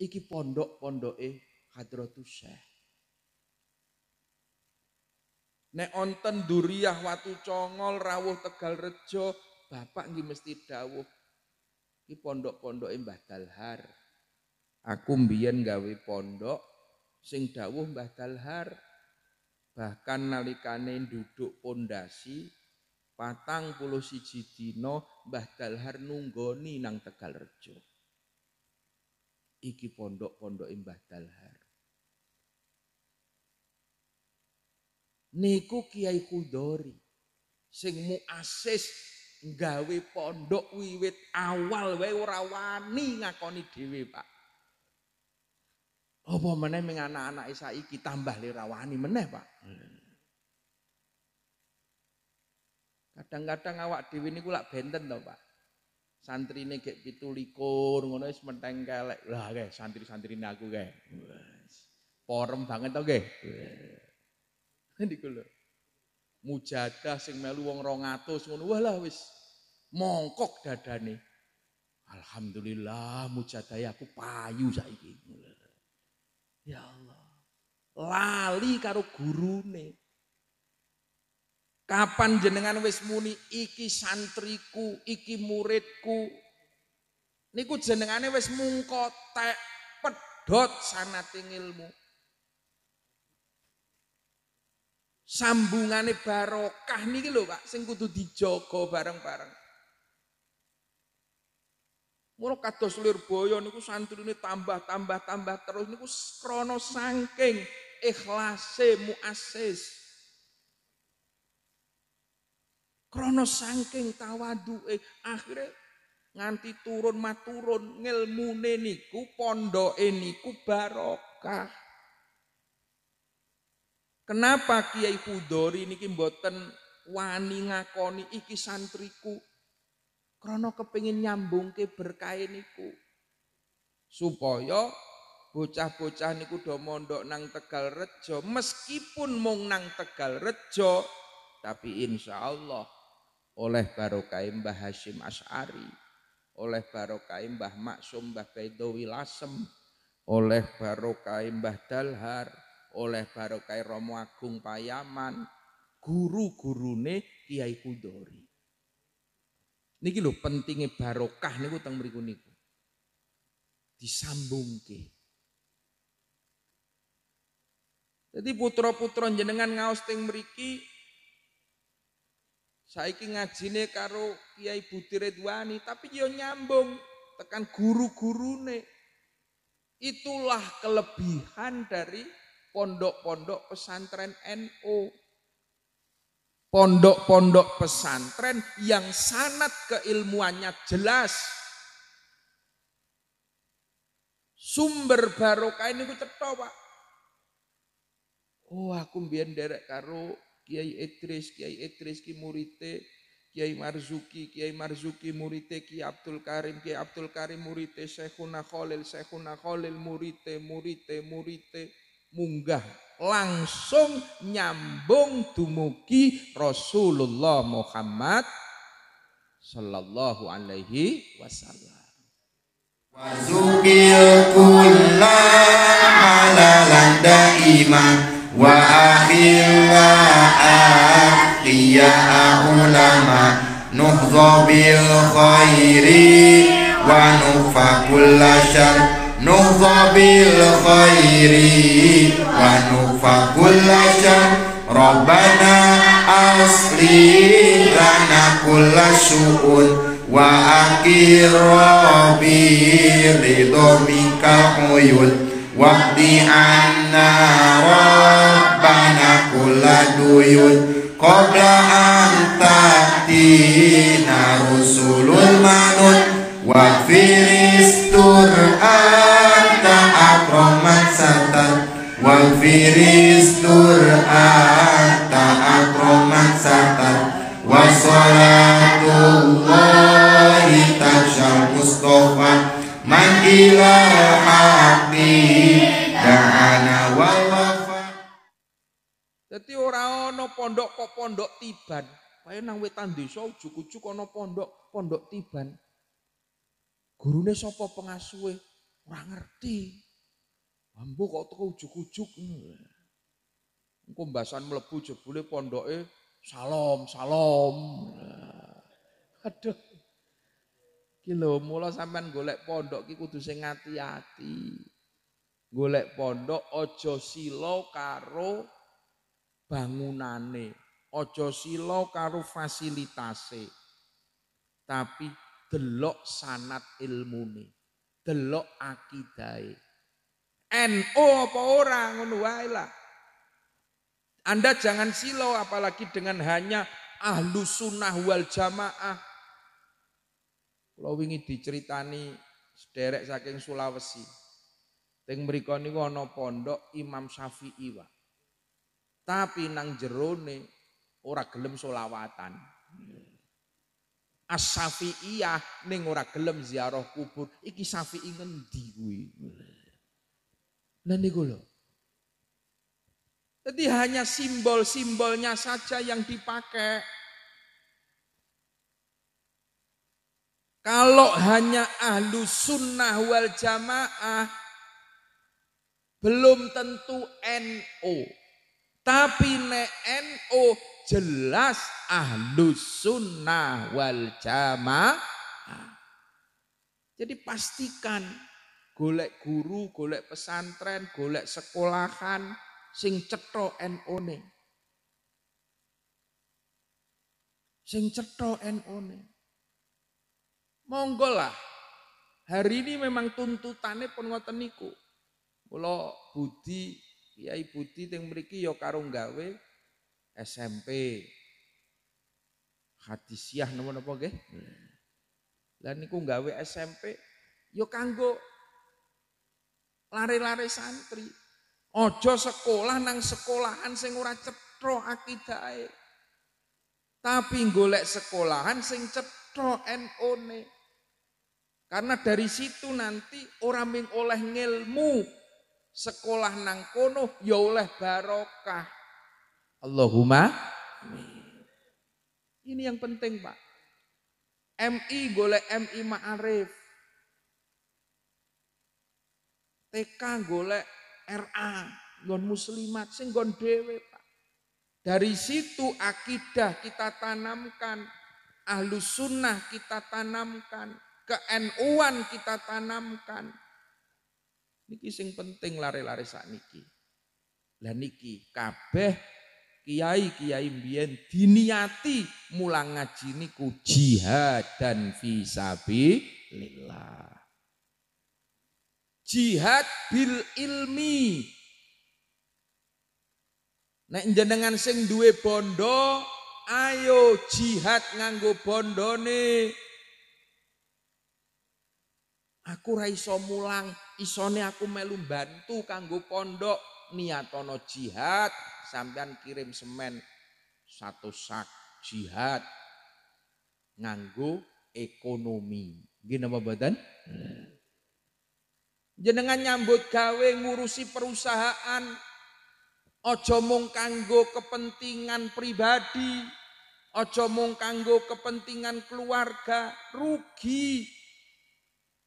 Iki pondok-pondoke Hadratus Syekh. Nek onten duriah watu congol rawuh tegal rejo, bapak nggih mesti dawuh Ki pondok pondok Mbah Dalhar. Aku mbiyen gawe pondok sing dawuh Mbah Dalhar. Bahkan nalikane duduk pondasi patang puluh siji dina Mbah Dalhar nunggoni nang Tegal Rejo. Iki pondok pondok Mbah Dalhar. Niku Kiai Kudori sing muasis gawe pondok wiwit awal wae ora wani ngakoni dhewe, Pak. Apa meneh ming anak-anak saiki tambah le rawani meneh, Pak. Kadang-kadang awak dhewe niku lak benten to, Pak. Santrine gek 17 ngono wis menteng kelek. Lah kae santri-santrine aku kae. Porem banget to nggih. Niku lho mujadah sing melu wong 200 ngono wis mongkok dadane. Alhamdulillah mujadah aku payu saiki. Ya Allah. Lali karo gurune. Kapan jenengan wis muni iki santriku, iki muridku. Niku jenengane wis mungkotek pedhot sana ilmu. sambungane barokah niki lho Pak sing kudu dijaga bareng-bareng. Mula kados lirboyo niku santrine tambah-tambah tambah terus niku krana saking ikhlase muassis. Krana saking tawaduke akhire nganti turun maturun ngilmune niku pondoke niku barokah. Kenapa Kiai Pudori niki mboten wani ngakoni iki santriku? krono kepingin nyambung ke berkah niku. Supaya bocah-bocah niku do mondok nang Tegal Rejo meskipun mong nang Tegal Rejo tapi insya Allah oleh barokah Mbah Hashim As'ari oleh barokah Mbah Maksum Mbah Baidowi Lasem oleh barokah Mbah Dalhar oleh Barokai Romo Agung Payaman, guru-gurune Kiai Kudori. Ini lho pentingnya barokah niku teng mriku niku. Disambungke. Jadi putra-putra jenengan ngaos teng mriki saiki ngajine karo Kiai Budi Ridwani tapi yo ya nyambung tekan guru-gurune. Itulah kelebihan dari pondok-pondok pesantren NU, pondok-pondok pesantren yang sanat keilmuannya jelas. Sumber barokah ini ku cetok, Pak. Oh, aku mbiyen derek karo Kiai Idris, Kiai Idris ki murite Kiai Marzuki, Kiai Marzuki murite Kiai Abdul Karim, Kiai Abdul Karim murite Syekhuna Khalil, Syekhuna Khalil murite, murite, murite. murite munggah langsung nyambung dumugi Rasulullah Muhammad sallallahu alaihi wasallam. Wazukil kulla halalan wa akhilla ulama nuhdha bil khairi wa nufakulla syarri nufa bil khairi wa nufa kullasyan Rabbana asli lana kullasyu'un wa akhir rabbi ridho minka uyun Wahdi anna rabbana kulladuyun Qobla anta ta'tina rusulul manun wa firis Quran taat Rahman Satan wal firis Quran taat Rahman Satan wa salatullahi tajal Mustafa hati da'ana wa jadi orang no pondok kok pondok tiban kayak nang wetan di desa ujuk-ujuk no pondok pondok tiban Gurune sapa pengasuhe? Ora ngerti. Ambo kok teko ujuk-ujuk Engko mbasan mlebu jebule pondoke salom, salom. Aduh. kilo lho mula sampean golek pondok ki kudu sing ati-ati. Golek pondok aja silo karo bangunane, aja silo karo fasilitase. Tapi delok sanat ilmune, delok akidahe. NO apa orang, ngono Anda jangan silau apalagi dengan hanya ahlu sunnah wal jamaah. Kalau wingi diceritani sederek saking Sulawesi. Teng mriko niku pondok Imam Syafi'i wa. Tapi nang jerone ora gelem solawatan. As-Syafi'iyah ning ora gelem ziarah kubur, iki Syafi'i ngendi kuwi? Nang niku Jadi hanya simbol-simbolnya saja yang dipakai. Kalau hanya ahlu sunnah wal jamaah, belum tentu NO. Tapi nek NO jelas ahlus sunnah wal jamaah. Jadi pastikan golek guru, golek pesantren, golek sekolahan sing cetha NO ne. Sing cetha NO ne. Monggo lah. Hari ini memang tuntutannya pun ngoten niku. Kula budi Kiai Budi yang mriki ya karo gawe SMP. Hadisiah napa napa nggih. Lah niku gawe SMP ya kanggo lari-lari santri. Ojo sekolah nang sekolahan sing ora cetro akidae. Tapi golek sekolahan sing cetro NO-ne. Karena dari situ nanti orang yang oleh ngilmu sekolah nang kono ya oleh barokah. Allahumma ini yang penting Pak. MI golek MI ma'arif. TK golek RA, non muslimat sing nggon dhewe, Pak. Dari situ akidah kita tanamkan, ahlu sunnah kita tanamkan, ke NU-an kita tanamkan, Niki sing penting lare-lare Niki. Lah niki kabeh kiai-kiai mbien diniati mulang ngaji niku jihad dan fisabilillah. Jihad bil ilmi. Nek jenengan sing duwe bondo, ayo jihad nganggo bondone. Aku raiso mulang isone aku melu bantu kanggo pondok niatono jihad sampean kirim semen satu sak jihad nganggo ekonomi gini apa badan jenengan nyambut gawe ngurusi perusahaan ojo mung kanggo kepentingan pribadi ojo mung kanggo kepentingan keluarga rugi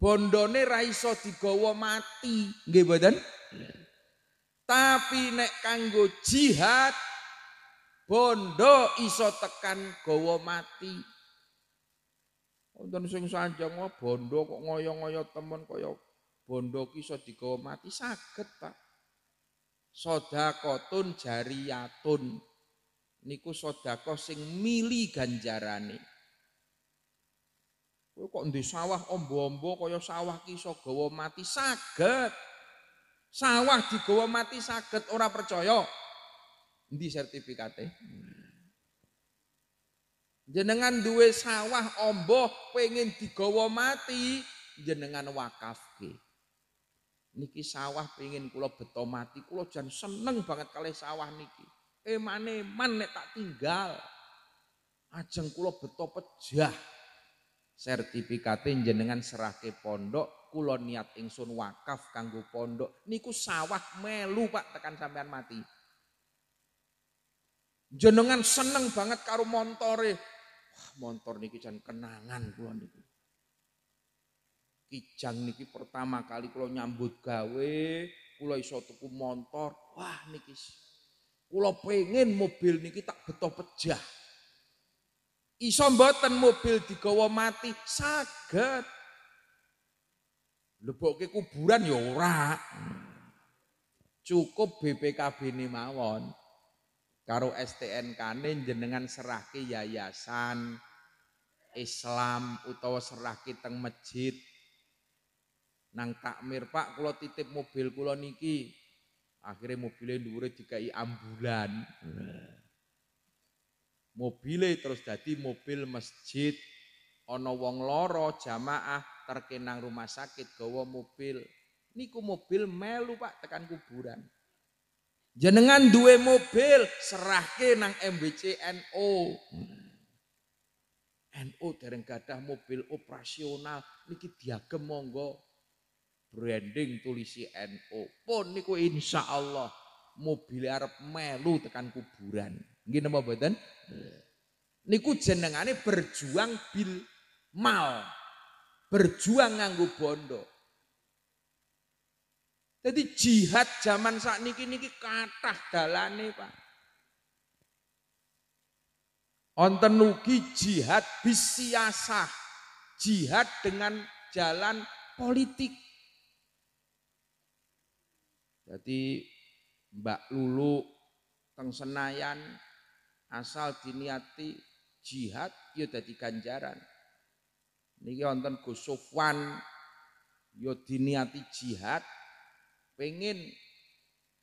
bondone ra iso digawa mati nggih mboten tapi nek kanggo jihad bondo iso tekan gawa mati wonten sing sanjang bondo kok ngoyo-ngoyo temen kaya bondo ki iso digawa mati saged Pak sodakotun jariyatun niku soda sing mili ganjarane kok di sawah ombo-ombo kaya sawah ki iso gawa mati saged. Sawah digawa mati saged ora percaya. Endi sertifikate? Jenengan duwe sawah ombo pengen digawa mati, jenengan wakafke. Niki sawah pengen kulo beto mati, kulo jan seneng banget kali sawah niki. emane eman nek tak tinggal. Ajeng kulo beto pejah sertifikat jenengan serake pondok kulon niat ingsun wakaf kanggo pondok niku sawah melu Pak tekan sampean mati jenengan seneng banget karo montore wah montor niki jan kenangan kula niku kijang niki pertama kali kula nyambut gawe kula iso tuku montor wah niki kula pengen mobil niki tak beto pejah Iso mboten mobil digawa mati saged. Lebokke kuburan ya ora. Cukup BPKB ini mawon. Karo STNK-ne jenengan serahke yayasan Islam utawa serahke teng masjid. Nang takmir Pak kalau titip mobil kula niki. Akhirnya mobilnya dhuwure dikai ambulan. Hmm. Mobile terus jadi mobil masjid. Ono wong loro jamaah terkenang rumah sakit gawa mobil. Niku mobil melu Pak tekan kuburan. Jenengan duwe mobil serahke nang MBCNO. NO. dereng gadah mobil operasional niki diagem monggo branding tulisi NO. Pun niku insya Allah mobil arep melu tekan kuburan. Nggih napa mboten? Niku jenengane berjuang bil mal. Berjuang nganggo bondo. Jadi jihad zaman saat niki niki kathah dalane, Pak. Onten ugi jihad bisiasah. Jihad dengan jalan politik. Jadi Mbak Lulu teng Senayan asal diniati jihad ya dadi ganjaran niki wonten Gus Sofwan ya diniati jihad pengen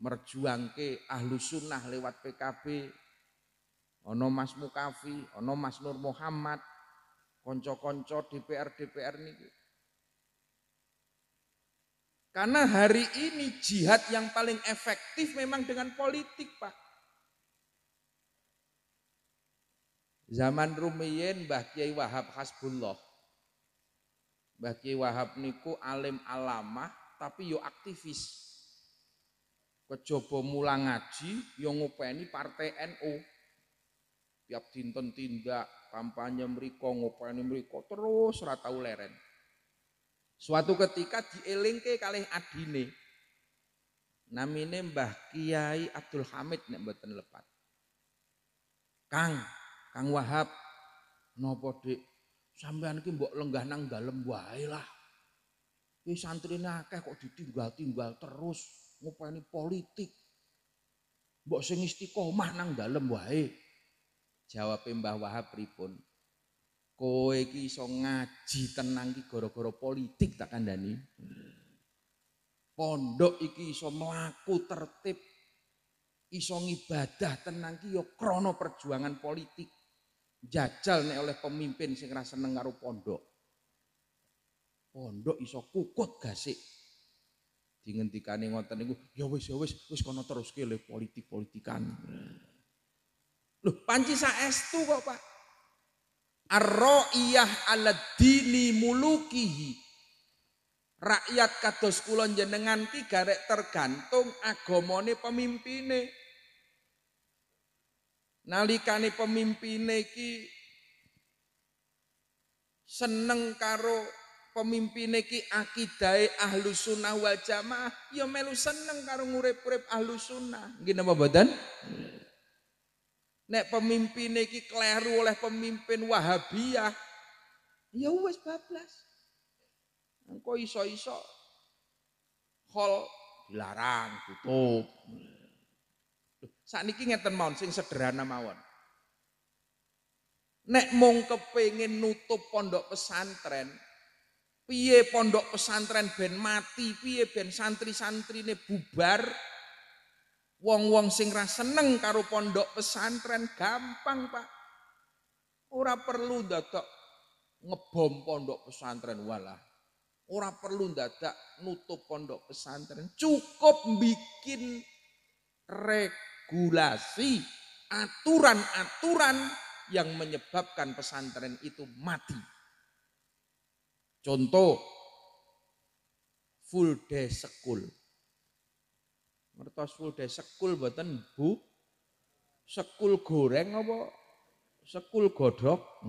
merjuangke ahlu sunnah lewat PKB ono Mas Mukafi ono Mas Nur Muhammad konco-konco DPR DPR niki karena hari ini jihad yang paling efektif memang dengan politik Pak Zaman rumiyin Mbah Kiai Wahab Hasbullah. Mbah Kiai Wahab niku alim alamah tapi yo aktivis. Kejaba mulang ngaji yo ngopeni partai NU. Tiap dinten tindak kampanye mriko ngopeni mriko terus ora tau leren. Suatu ketika dielingke kalih adine. Namine Mbah Kiai Abdul Hamid nek mboten lepat. Kang, Kang Wahab, nopo dik? Sampean iki mbok lenggah nang dalem wae lah. Ki santrine akeh kok ditinggal-tinggal terus ngupaini politik. Mbok sing istiqomah nang dalem wae. Jawab Mbah Wahab pripun? Kowe iki iso ngaji tenang iki gara-gara politik tak kandani. Pondok iki iso mlaku tertib iso ngibadah tenang ki ya krana perjuangan politik jajal nek oleh pemimpin sing ra seneng karo pondok. Pondok iso kukut gasik. Dingendikane ngoten niku, ya wis ya wis wis kono terus le politik-politikan. Loh, panci saestu kok, Pak. Ar-ra'iyah ala dini mulukihi. Rakyat kados kula jenengan ki garek tergantung agamane pemimpine. Nalikani pemimpine iki seneng karo pemimpine iki akidahe ahlu sunnah wal jamaah ya melu seneng karo ngurep urip ahlu sunnah nggih napa mboten nek pemimpine iki kleru oleh pemimpin wahabiyah ya wis bablas engko iso-iso khol dilarang tutup saat ini ngeten mawon sing sederhana mawon. Nek mong kepengen nutup pondok pesantren, piye pondok pesantren ben mati, piye ben santri santri ini bubar, wong-wong sing rasa seneng karo pondok pesantren gampang, Pak. Ora perlu dadak ngebom pondok pesantren walah. Ora perlu ndadak nutup pondok pesantren, cukup bikin rek regulasi, aturan-aturan yang menyebabkan pesantren itu mati. Contoh, full day school. Mertos full day school buatan bu, sekul goreng apa? Sekul godok.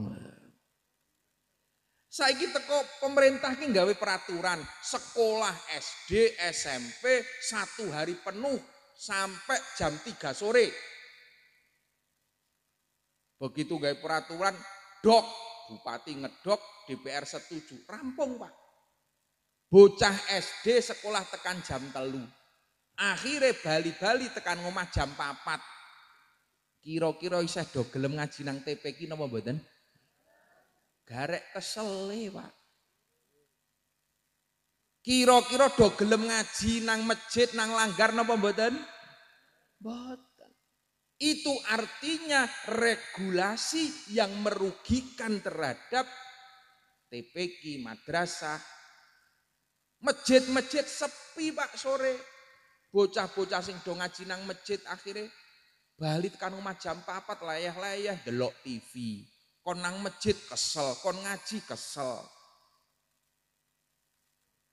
Saya Saiki kok pemerintah ini nggawe peraturan sekolah SD, SMP satu hari penuh sampai jam 3 sore. Begitu gaya peraturan, dok, bupati ngedok, DPR setuju, rampung pak. Bocah SD sekolah tekan jam telu. Akhirnya bali-bali tekan ngomah jam papat. Kira-kira iseh do gelem ngaji nang TPK nama badan. Garek kesel pak. Kira-kira do gelem ngaji nang masjid nang langgar napa mboten? Mboten. Itu artinya regulasi yang merugikan terhadap TPK madrasah. Masjid-masjid sepi Pak sore. Bocah-bocah sing do ngaji nang masjid akhirnya balik kan rumah jam papat layah-layah delok TV. Kon nang masjid kesel, kon ngaji kesel.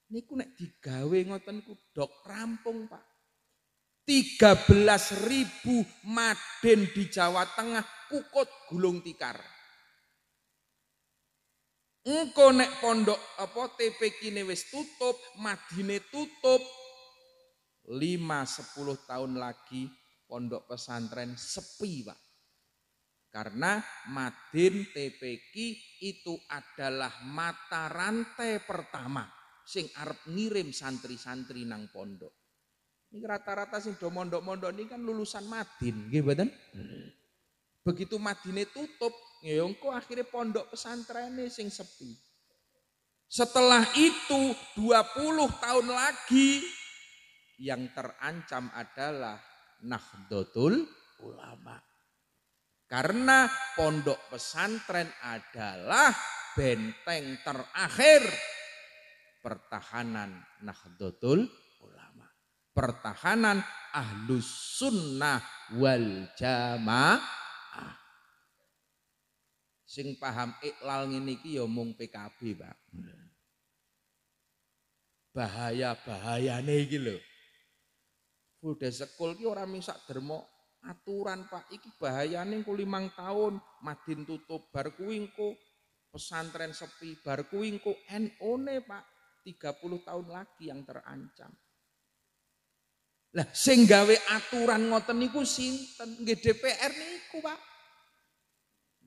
Niku nek digawe ngoten ku dok rampung Pak. 13 ribu maden di Jawa Tengah kukut gulung tikar. Engko nek pondok apa TP kini wis tutup, madine tutup. 5 10 tahun lagi pondok pesantren sepi, Pak. Karena Madin TPQ itu adalah mata rantai pertama sing arep ngirim santri-santri nang pondok. Ini rata-rata sing do mondok-mondok ini kan lulusan Madin, gitu badan. Begitu Madine tutup, ngeyongko ya akhirnya pondok pesantren ini sing sepi. Setelah itu 20 tahun lagi yang terancam adalah Nahdlatul Ulama. Karena pondok pesantren adalah benteng terakhir pertahanan Nahdlatul Ulama. Pertahanan Ahlus Sunnah wal Jamaah. Sing paham iklal ngene iki ya mung PKB, Pak. Bahaya-bahayane iki lho. Budhe sekul iki ora misak dermo aturan Pak iki bahayane ku limang tahun madin tutup bar kuwi pesantren sepi bar kuwi NU ne Pak 30 tahun lagi yang terancam. Lah sing gawe aturan ngoten niku sinten? Nggih DPR niku, Pak.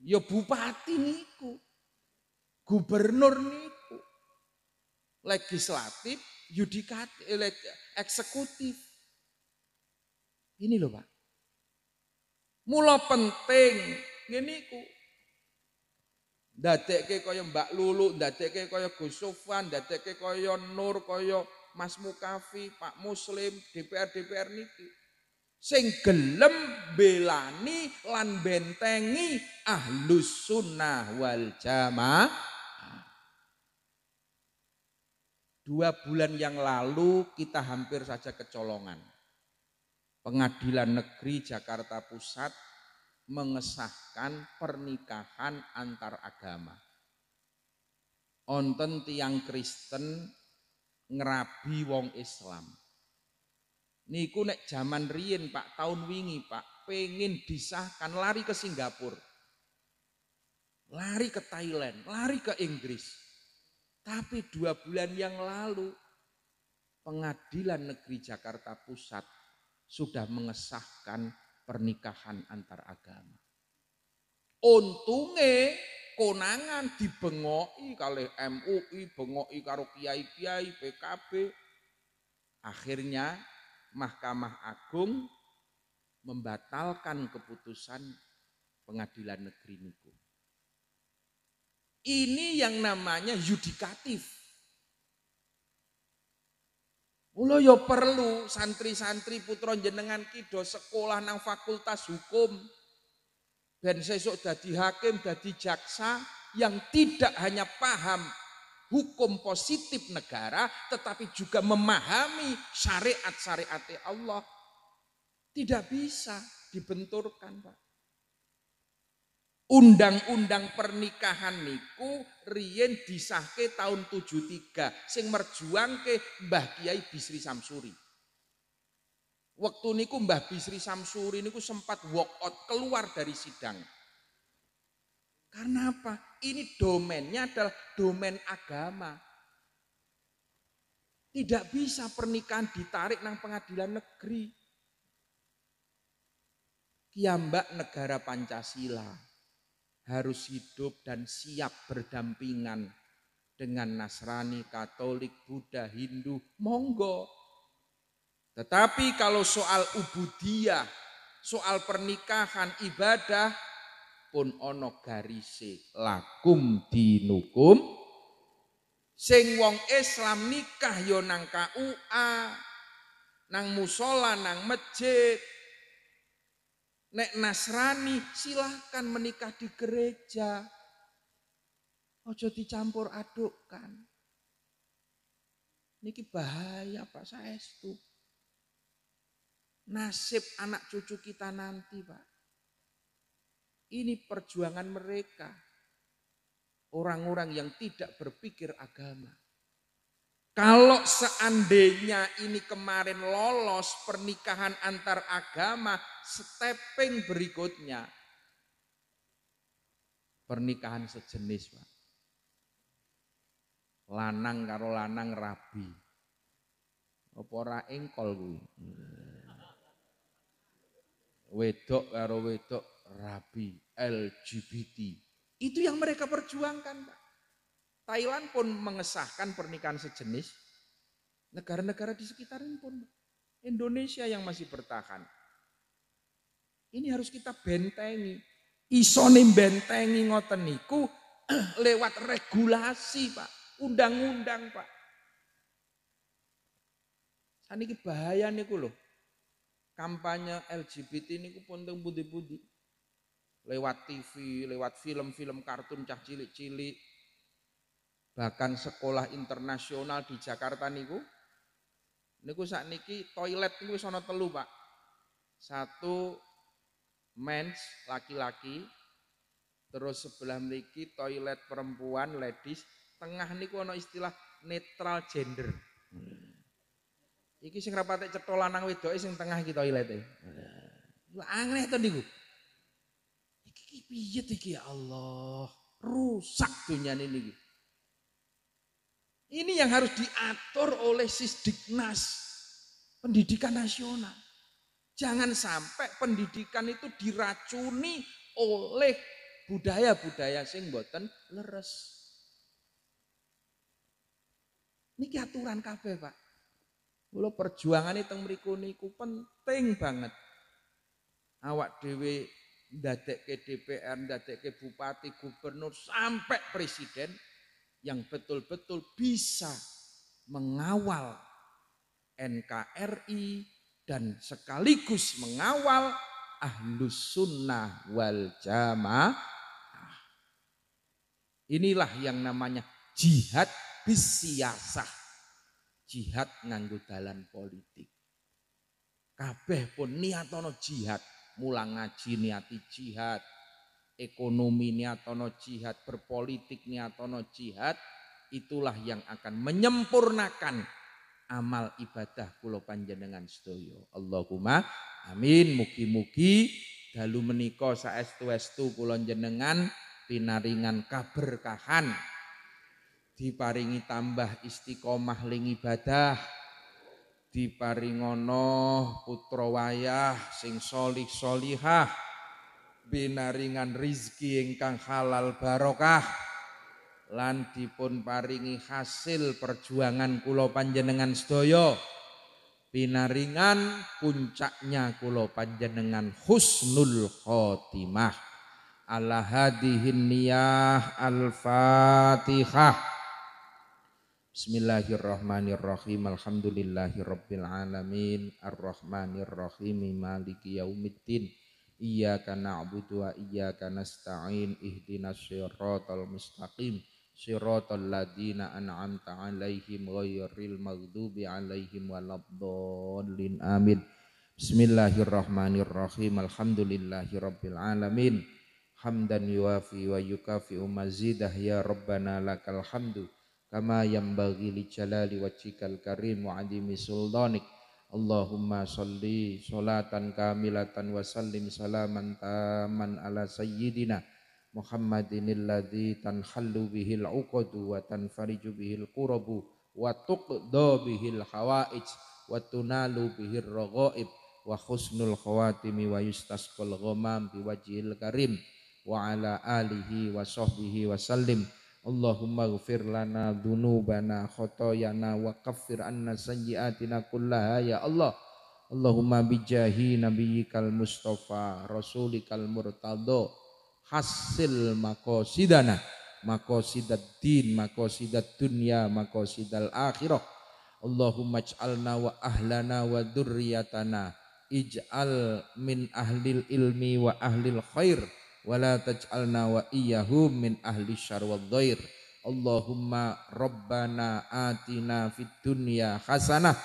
Ya bupati niku. Gubernur niku. Legislatif, yudikatif, eh, eksekutif. Ini loh, Pak. Mula penting ngene niku Dadekke kaya Mbak Lulu, dadekke kaya Gus Sofan, dadekke kaya Nur, kaya Mas Mukafi, Pak Muslim, DPR-DPR niki. Sing gelem belani lan bentengi ahlus sunnah wal jamaah. Dua bulan yang lalu kita hampir saja kecolongan. Pengadilan Negeri Jakarta Pusat mengesahkan pernikahan antar agama. Onten tiang Kristen ngerabi wong Islam. Niku nek zaman Rien Pak, tahun wingi Pak, pengen disahkan lari ke Singapura. Lari ke Thailand, lari ke Inggris. Tapi dua bulan yang lalu Pengadilan Negeri Jakarta Pusat sudah mengesahkan pernikahan antar agama. Untunge konangan dibengoki kali MUI, bengoki karo kiai-kiai PKB. Akhirnya Mahkamah Agung membatalkan keputusan pengadilan negeri niku. Ini yang namanya yudikatif. Mula ya perlu santri-santri putra jenengan kido sekolah nang fakultas hukum dan sesuk dadi hakim, dadi jaksa yang tidak hanya paham hukum positif negara tetapi juga memahami syariat-syariat Allah. Tidak bisa dibenturkan, Pak. Undang-undang pernikahan niku riyen disahke tahun 73 sing merjuangke Mbah Kiai Bisri Samsuri. Waktu niku Mbah Bisri Samsuri niku sempat walk out keluar dari sidang. Karena apa? Ini domennya adalah domain agama. Tidak bisa pernikahan ditarik nang pengadilan negeri. Kiambak negara Pancasila harus hidup dan siap berdampingan dengan Nasrani, Katolik, Buddha, Hindu, monggo. Tetapi kalau soal Ubudiah, soal pernikahan, ibadah, pun ono garise lakum dinukum. Sing wong Islam nikah yo nang KUA, nang musola, nang masjid, Nek Nasrani silahkan menikah di gereja. Ojo dicampur adukkan. Niki bahaya Pak Saestu. Nasib anak cucu kita nanti Pak. Ini perjuangan mereka. Orang-orang yang tidak berpikir agama. Kalau seandainya ini kemarin lolos pernikahan antar agama, stepping berikutnya pernikahan sejenis, Pak. Lanang karo lanang rabi. Apa ora engkol kuwi? Wedok karo wedok rabi LGBT. Itu yang mereka perjuangkan, Pak. Thailand pun mengesahkan pernikahan sejenis. Negara-negara di sekitarnya pun. Indonesia yang masih bertahan. Ini harus kita bentengi. Isone bentengi ngoten niku (clears throat) lewat regulasi, Pak. Undang-undang, Pak. Saniki bahaya niku loh. Kampanye LGBT ini niku ponteng budi-budi. Lewat TV, lewat film-film kartun cah cilik-cilik. Bahkan sekolah internasional di Jakarta niku niku saat niki toilet niku sono telu pak satu mens laki-laki terus sebelah memiliki toilet perempuan ladies tengah niku kono istilah netral gender iki sing rapate cetha lanang wedoke sing tengah iki toilete aneh to niku iki piye iki ya Allah rusak dunia ini ini yang harus diatur oleh Sisdiknas Pendidikan Nasional Jangan sampai pendidikan itu diracuni oleh budaya-budaya sing boten leres. Ini aturan kabeh, Pak. Kalau perjuangan itu mereka niku penting banget. Awak dhewe ke DPR, ke bupati, gubernur sampai presiden yang betul-betul bisa mengawal NKRI, dan sekaligus mengawal ahlus sunnah wal jamaah. Inilah yang namanya jihad bisiasah. Jihad nganggo dalan politik. Kabeh pun niatono jihad. Mulang ngaji niati jihad. Ekonomi niatono jihad. Berpolitik niatono jihad. Itulah yang akan menyempurnakan amal ibadah kulo panjenengan sedoyo. Allahumma amin. Mugi-mugi dalu menika saestu-estu kula jenengan pinaringan kaberkahan diparingi tambah istiqomah ling ibadah diparingono putra wayah sing solih solihah binaringan rizki ingkang halal barokah lan dipun paringi hasil perjuangan Kulo panjenengan sedoyo pinaringan puncaknya Kulo panjenengan husnul khotimah ala hadihin niyah al-fatihah Bismillahirrahmanirrahim Alhamdulillahirabbil alamin rahmanirrahim maliki yaumiddin Iyaka na'budu wa iyaka nasta'in ihdinas siratal mustaqim siratal ladina an'amta alaihim ghayril maghdubi alaihim waladdallin amin Bismillahirrahmanirrahim Alhamdulillahi rabbil alamin Hamdan yuafi wa yukafi umazidah ya Rabbana lakal hamdu Kama yang bagi li jalali wajikal karim wa adimi sultanik Allahumma salli salatan kamilatan wa sallim salaman taman ala sayyidina Muhammadinil ladzi tanhallu bihil uqadu wa tanfariju bihil qurabu wa tuqda bihil hawaij wa tunalu bihil raghaib wa khawatimi wa yustasqal ghamam biwajhil karim wa ala alihi wa sahbihi wa sallim Allahumma ghfir lana dhunubana khotoyana wa kaffir anna sayyiatina kullaha ya Allah Allahumma bijahi nabiyyikal mustafa rasulikal murtado hasil makosidana makosidat din makosidat dunia makosidal akhirah Allahumma ij'alna wa ahlana wa durriyatana ij'al min ahlil ilmi wa ahlil khair wa la taj'alna wa iyyahum min ahli syar wa dhair Allahumma rabbana atina fid dunya hasanah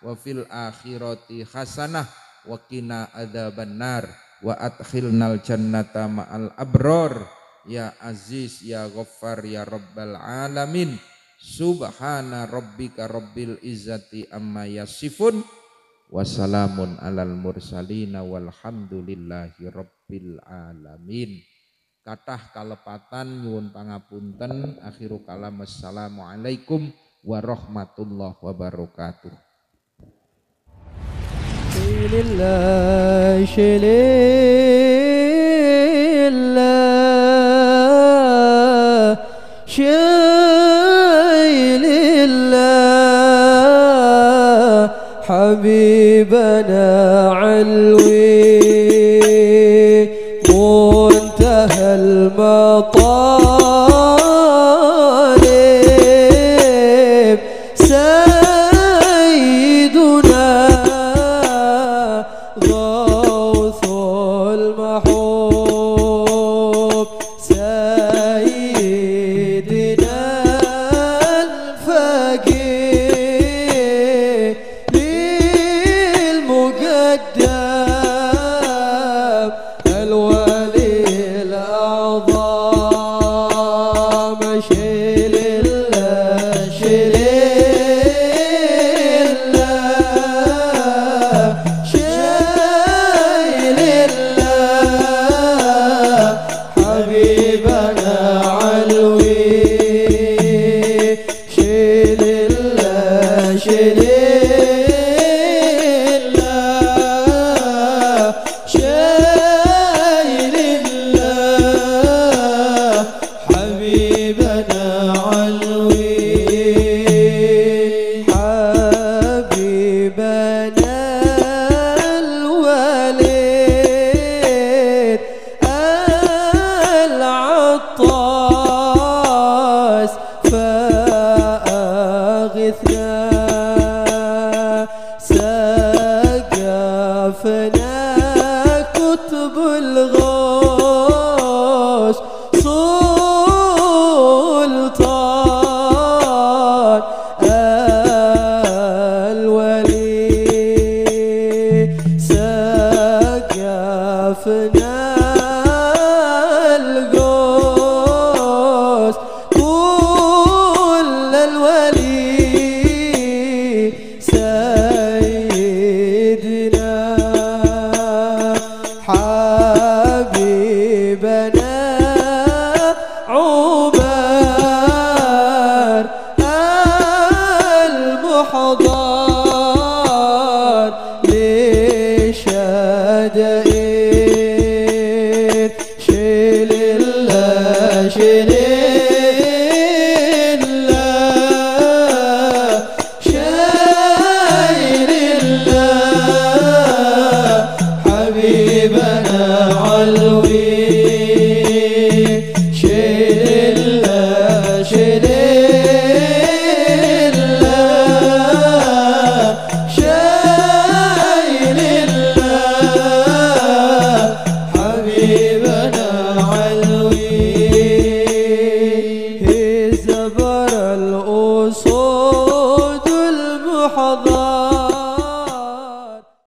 wa fil akhirati hasanah wa qina adzabannar wa adkhilnal jannata ma'al abror ya aziz ya ghaffar ya rabbal alamin subhana rabbika rabbil izzati amma yasifun wassalamun alal mursalina walhamdulillahi rabbil alamin katah kalepatan nyuwun pangapunten akhiru kalam assalamualaikum warahmatullahi wabarakatuh شيل الله شيل الله شيل الله حبيبنا Oh.